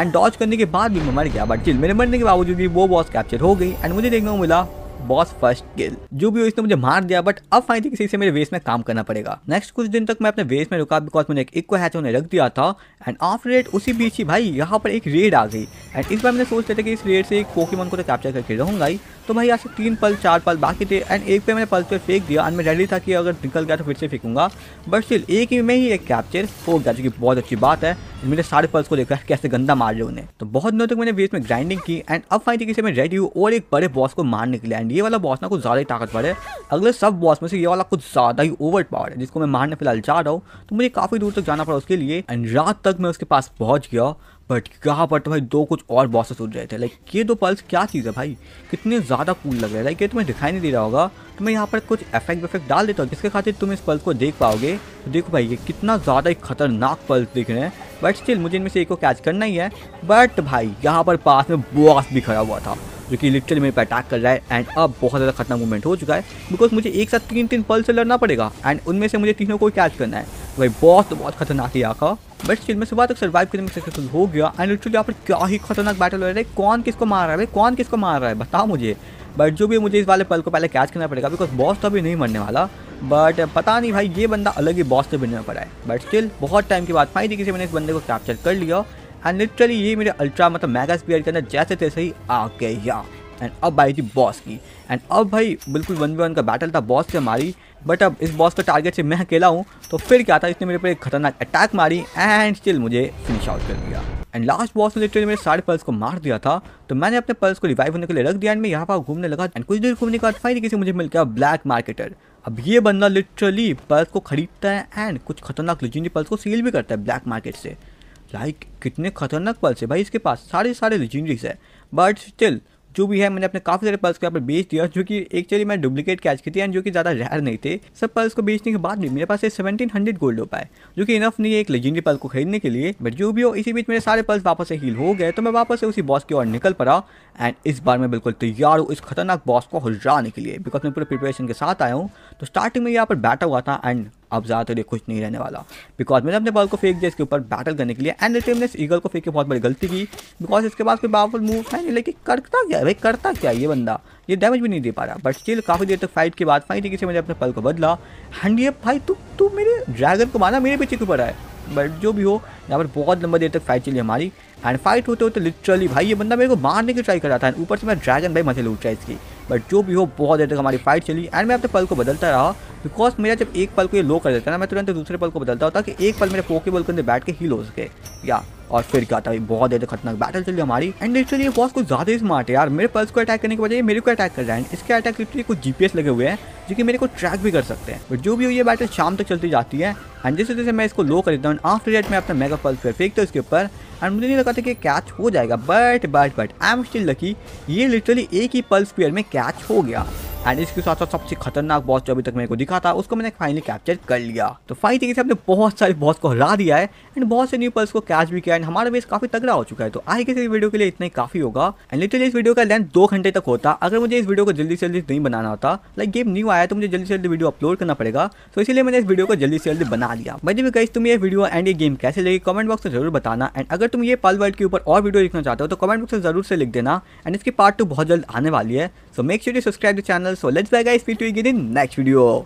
एंड डॉच करने के बाद भी मैं मर गया बट चिल मेरे मरने के बावजूद भी वो बॉस कैप्चर हो गई एंड मुझे देखने को मिला बॉस फर्स्ट गिल जो भी इसने मुझे मार दिया बट अब फाइनली किसी से मेरे वेस्ट में काम करना पड़ेगा नेक्स्ट कुछ दिन तक मैं अपने वेस्ट में रुका बिकॉज मैंने एक इक्को हैच उन्हें रख दिया था एंड आफ्टर रेड उसी बीच ही भाई यहाँ पर एक रेड आ गई एंड इस बार मैंने सोच लिया था कि इस रेड से एक पोकेमोन को तो कैप्चर करके रहूंगा तो भाई यहाँ से तीन पल चार पल बाकी थे एंड एक पे मैंने पल पे फेंक दिया एंड मैं रेडी था कि अगर निकल गया तो फिर से फेंकूंगा बट स्टिल एक ही में ही एक कैप्चर हो गया जो कि बहुत अच्छी बात है मेरे सारे पल्स को देखा कैसे गंदा मार रहे उन्हें तो बहुत दिनों तक मैंने बीच में ग्राइंडिंग की एंड अब फाइन तरीके से मैं रेडी हूँ और एक बड़े बॉस को मारने के लिए एंड ये वाला बॉस ना कुछ ज़्यादा ही ताकतवर है अगले सब बॉस में से ये वाला कुछ ज़्यादा ही ओवर पावर है जिसको मैं मारने फिलहाल जा रहा हूँ तो मुझे काफ़ी दूर तक जाना पड़ा उसके लिए एंड रात तक मैं उसके पास पहुँच गया बट यहाँ पर तो भाई दो कुछ और बॉसेस उठ रहे थे लाइक ये दो पल्स क्या चीज़ है भाई कितने ज़्यादा कूल लग रहे हैं लाइक ये तुम्हें दिखाई नहीं दे रहा होगा तो मैं यहाँ पर कुछ इफेक्ट वेफेक्ट डाल देता हूँ जिसके खातिर तुम इस पल्स को देख पाओगे तो देखो भाई ये कितना ज़्यादा ही खतरनाक पल्स दिख रहे हैं बट स्टिल मुझे इनमें से एक को कैच करना ही है बट भाई यहाँ पर पास में बॉस भी खड़ा हुआ था जो कि लिटरली मेरे पर अटैक कर रहा है एंड अब बहुत ज़्यादा खतरनाक मूवमेंट हो चुका है बिकॉज मुझे एक साथ तीन तीन पल से लड़ना पड़ेगा एंड उनमें से मुझे तीनों को कैच करना है तो भाई बॉस तो बहुत खतरनाक ही आका बट स्टिल मैं सुबह तक सर्वाइव करने में सक्सेसफुल हो गया एंड लिटरली यहाँ पर क्या ही खतरनाक बैटल हो रहा है कौन किसको मार रहा है भाई कौन किसको मार रहा है बताओ मुझे बट जो भी मुझे इस वाले पल को पहले कैच करना पड़ेगा बिकॉज बॉस तो अभी नहीं मरने वाला बट पता नहीं भाई ये बंदा अलग ही बॉस से बनने पड़ा है बट स्टिल बहुत टाइम के बाद फाइन देखिए मैंने इस बंदे को कैप्चर कर लिया एंड लिटरली ये मेरे अल्ट्रा मतलब मेगा स्पीयर के अंदर जैसे तैसे ही आ गया एंड अब आई थी बॉस की एंड अब भाई बिल्कुल वन बाई वन का बैटल था बॉस से मारी बट अब इस बॉस का टारगेट से मैं अकेला हूँ तो फिर क्या था इसने मेरे पर एक खतरनाक अटैक मारी एंड स्टिल मुझे फिनिश आउट कर दिया एंड लास्ट बॉस ने लिटरली मेरे सारे पल्स को मार दिया था तो मैंने अपने पल्स को रिवाइव होने के लिए रख दिया एंड मैं यहाँ पर घूमने लगा एंड कुछ देर घूमने के बाद फाइनली किसी मुझे मिल गया ब्लैक मार्केटर अब ये बंदा लिटरली पल्स को खरीदता है एंड कुछ खतरनाक लिजेंडरी पल्स को सेल भी करता है ब्लैक मार्केट से लाइक like, कितने खतरनाक पल्स है भाई इसके पास सारे सारे लिजेंडरीज है बट स्टिल जो भी है मैंने अपने काफ़ी सारे पर्स को यहाँ पर बेच दिया जो कि एक चली मैं डुप्लीकेट कैच की थी एंड जो कि ज़्यादा रेयर नहीं थे सब पर्स को बेचने के बाद भी मेरे पास सेवनटीन हंड्रेड गोल्ड हो पाए जो कि इनफ नहीं है एक लेजेंडरी पर्स को खरीदने के लिए बट जो भी हो इसी बीच मेरे सारे पर्स वापस से हील हो गए तो मैं वापस से उसी बॉस की ओर निकल पड़ा एंड इस बार मैं बिल्कुल तैयार हूँ इस खतरनाक बॉस को हजराने के लिए बिकॉज मैं पूरे प्रिपरेशन के साथ आया हूँ तो स्टार्टिंग में यहाँ पर बैठा हुआ था एंड अब ज़्यादा तो ये कुछ नहीं रहने वाला बिकॉज मैंने अपने बॉल को फेंक दिया इसके ऊपर बैटल करने के लिए एंड टीम ने ईगल को फेंक के बहुत बड़ी गलती की बिकॉज इसके बाद कोई पावरफुल मूव है नहीं लेकिन करता क्या भाई करता क्या ये बंदा ये डैमेज भी नहीं दे पा रहा बट स्टिल काफ़ी देर तक फाइट के बाद फाइनली किसी मैंने अपने पल को बदला एंड ये भाई तू तू मेरे ड्रैगन को माना मेरे पीछे क्यों पड़ा है बट जो भी हो यहाँ पर बहुत लंबा देर तक फाइट चली हमारी एंड फाइट होते होते लिटरली भाई ये बंदा मेरे को मारने की ट्राई कर रहा था एंड ऊपर से मैं ड्रैगन भाई मथे लूट रहा इसकी बट जो भी हो बहुत देर तक हमारी फाइट चली एंड मैं अपने पल को बदलता रहा बिकॉज मेरा जब एक पल को ये लो कर देता है ना मैं तुरंत दूसरे पल को बदलता होता कि एक पल मेरे पोके बॉल के अंदर बैठ के हील हो सके या और फिर क्या था बहुत ज्यादा खतरनाक बैटल चली हमारी एंड एक्चुअली बॉस कुछ ज्यादा ही स्मार्ट है यार मेरे पर्स को अटैक करने के बजाय मेरे को अटैक कर रहा है इसके अटैक एक्चुअली कुछ जीपीएस लगे हुए हैं जो कि मेरे को ट्रैक भी कर सकते हैं बट जो भी हो ये बैटल शाम तक चलती जाती है एंड जैसे जैसे मैं इसको लो कर देता हूँ आफ्टर डेट मैं अपना मेगा पल्स फेंकता हूँ इसके ऊपर एंड मुझे नहीं लगा था कि कैच हो जाएगा but but but I am still lucky ये लिटरली एक ही पल्स पेयर में कैच हो गया एंड इसके साथ साथ सबसे खतरनाक बॉस जो अभी तक मेरे को दिखा था उसको मैंने फाइनली कैप्चर कर लिया तो फाइन तरीके से हमने बहुत सारे बॉस को हरा दिया है एंड बहुत से न्यू पल्स को कैच भी किया एंड हमारा बेस काफी तगड़ा हो चुका है तो आगे के इस वीडियो के लिए इतना ही काफी होगा एंड लिटरली इस वीडियो का लेंथ दो घंटे तक होता अगर मुझे इस वीडियो को जल्दी से जल्दी नहीं बनाना होता लाइक गेम न्यू आया तो मुझे जल्दी से जल्दी वीडियो अपलोड करना पड़ेगा तो इसलिए मैंने इस वीडियो को जल्दी से जल्दी बना लिया मैं भी कहीं तुम्हें वीडियो एंड ये गेम कैसे लगे कमेंट बॉक्स में जरूर बताना एंड अगर तुम ये पल वर्ल्ड के ऊपर और वीडियो लिखना चाहते हो तो कमेंट बॉक्स में जरूर से लिख देना एंड इसकी पार्ट टू बहुत जल्द आने वाली है so make sure you subscribe the channel so let's bye guys video in next video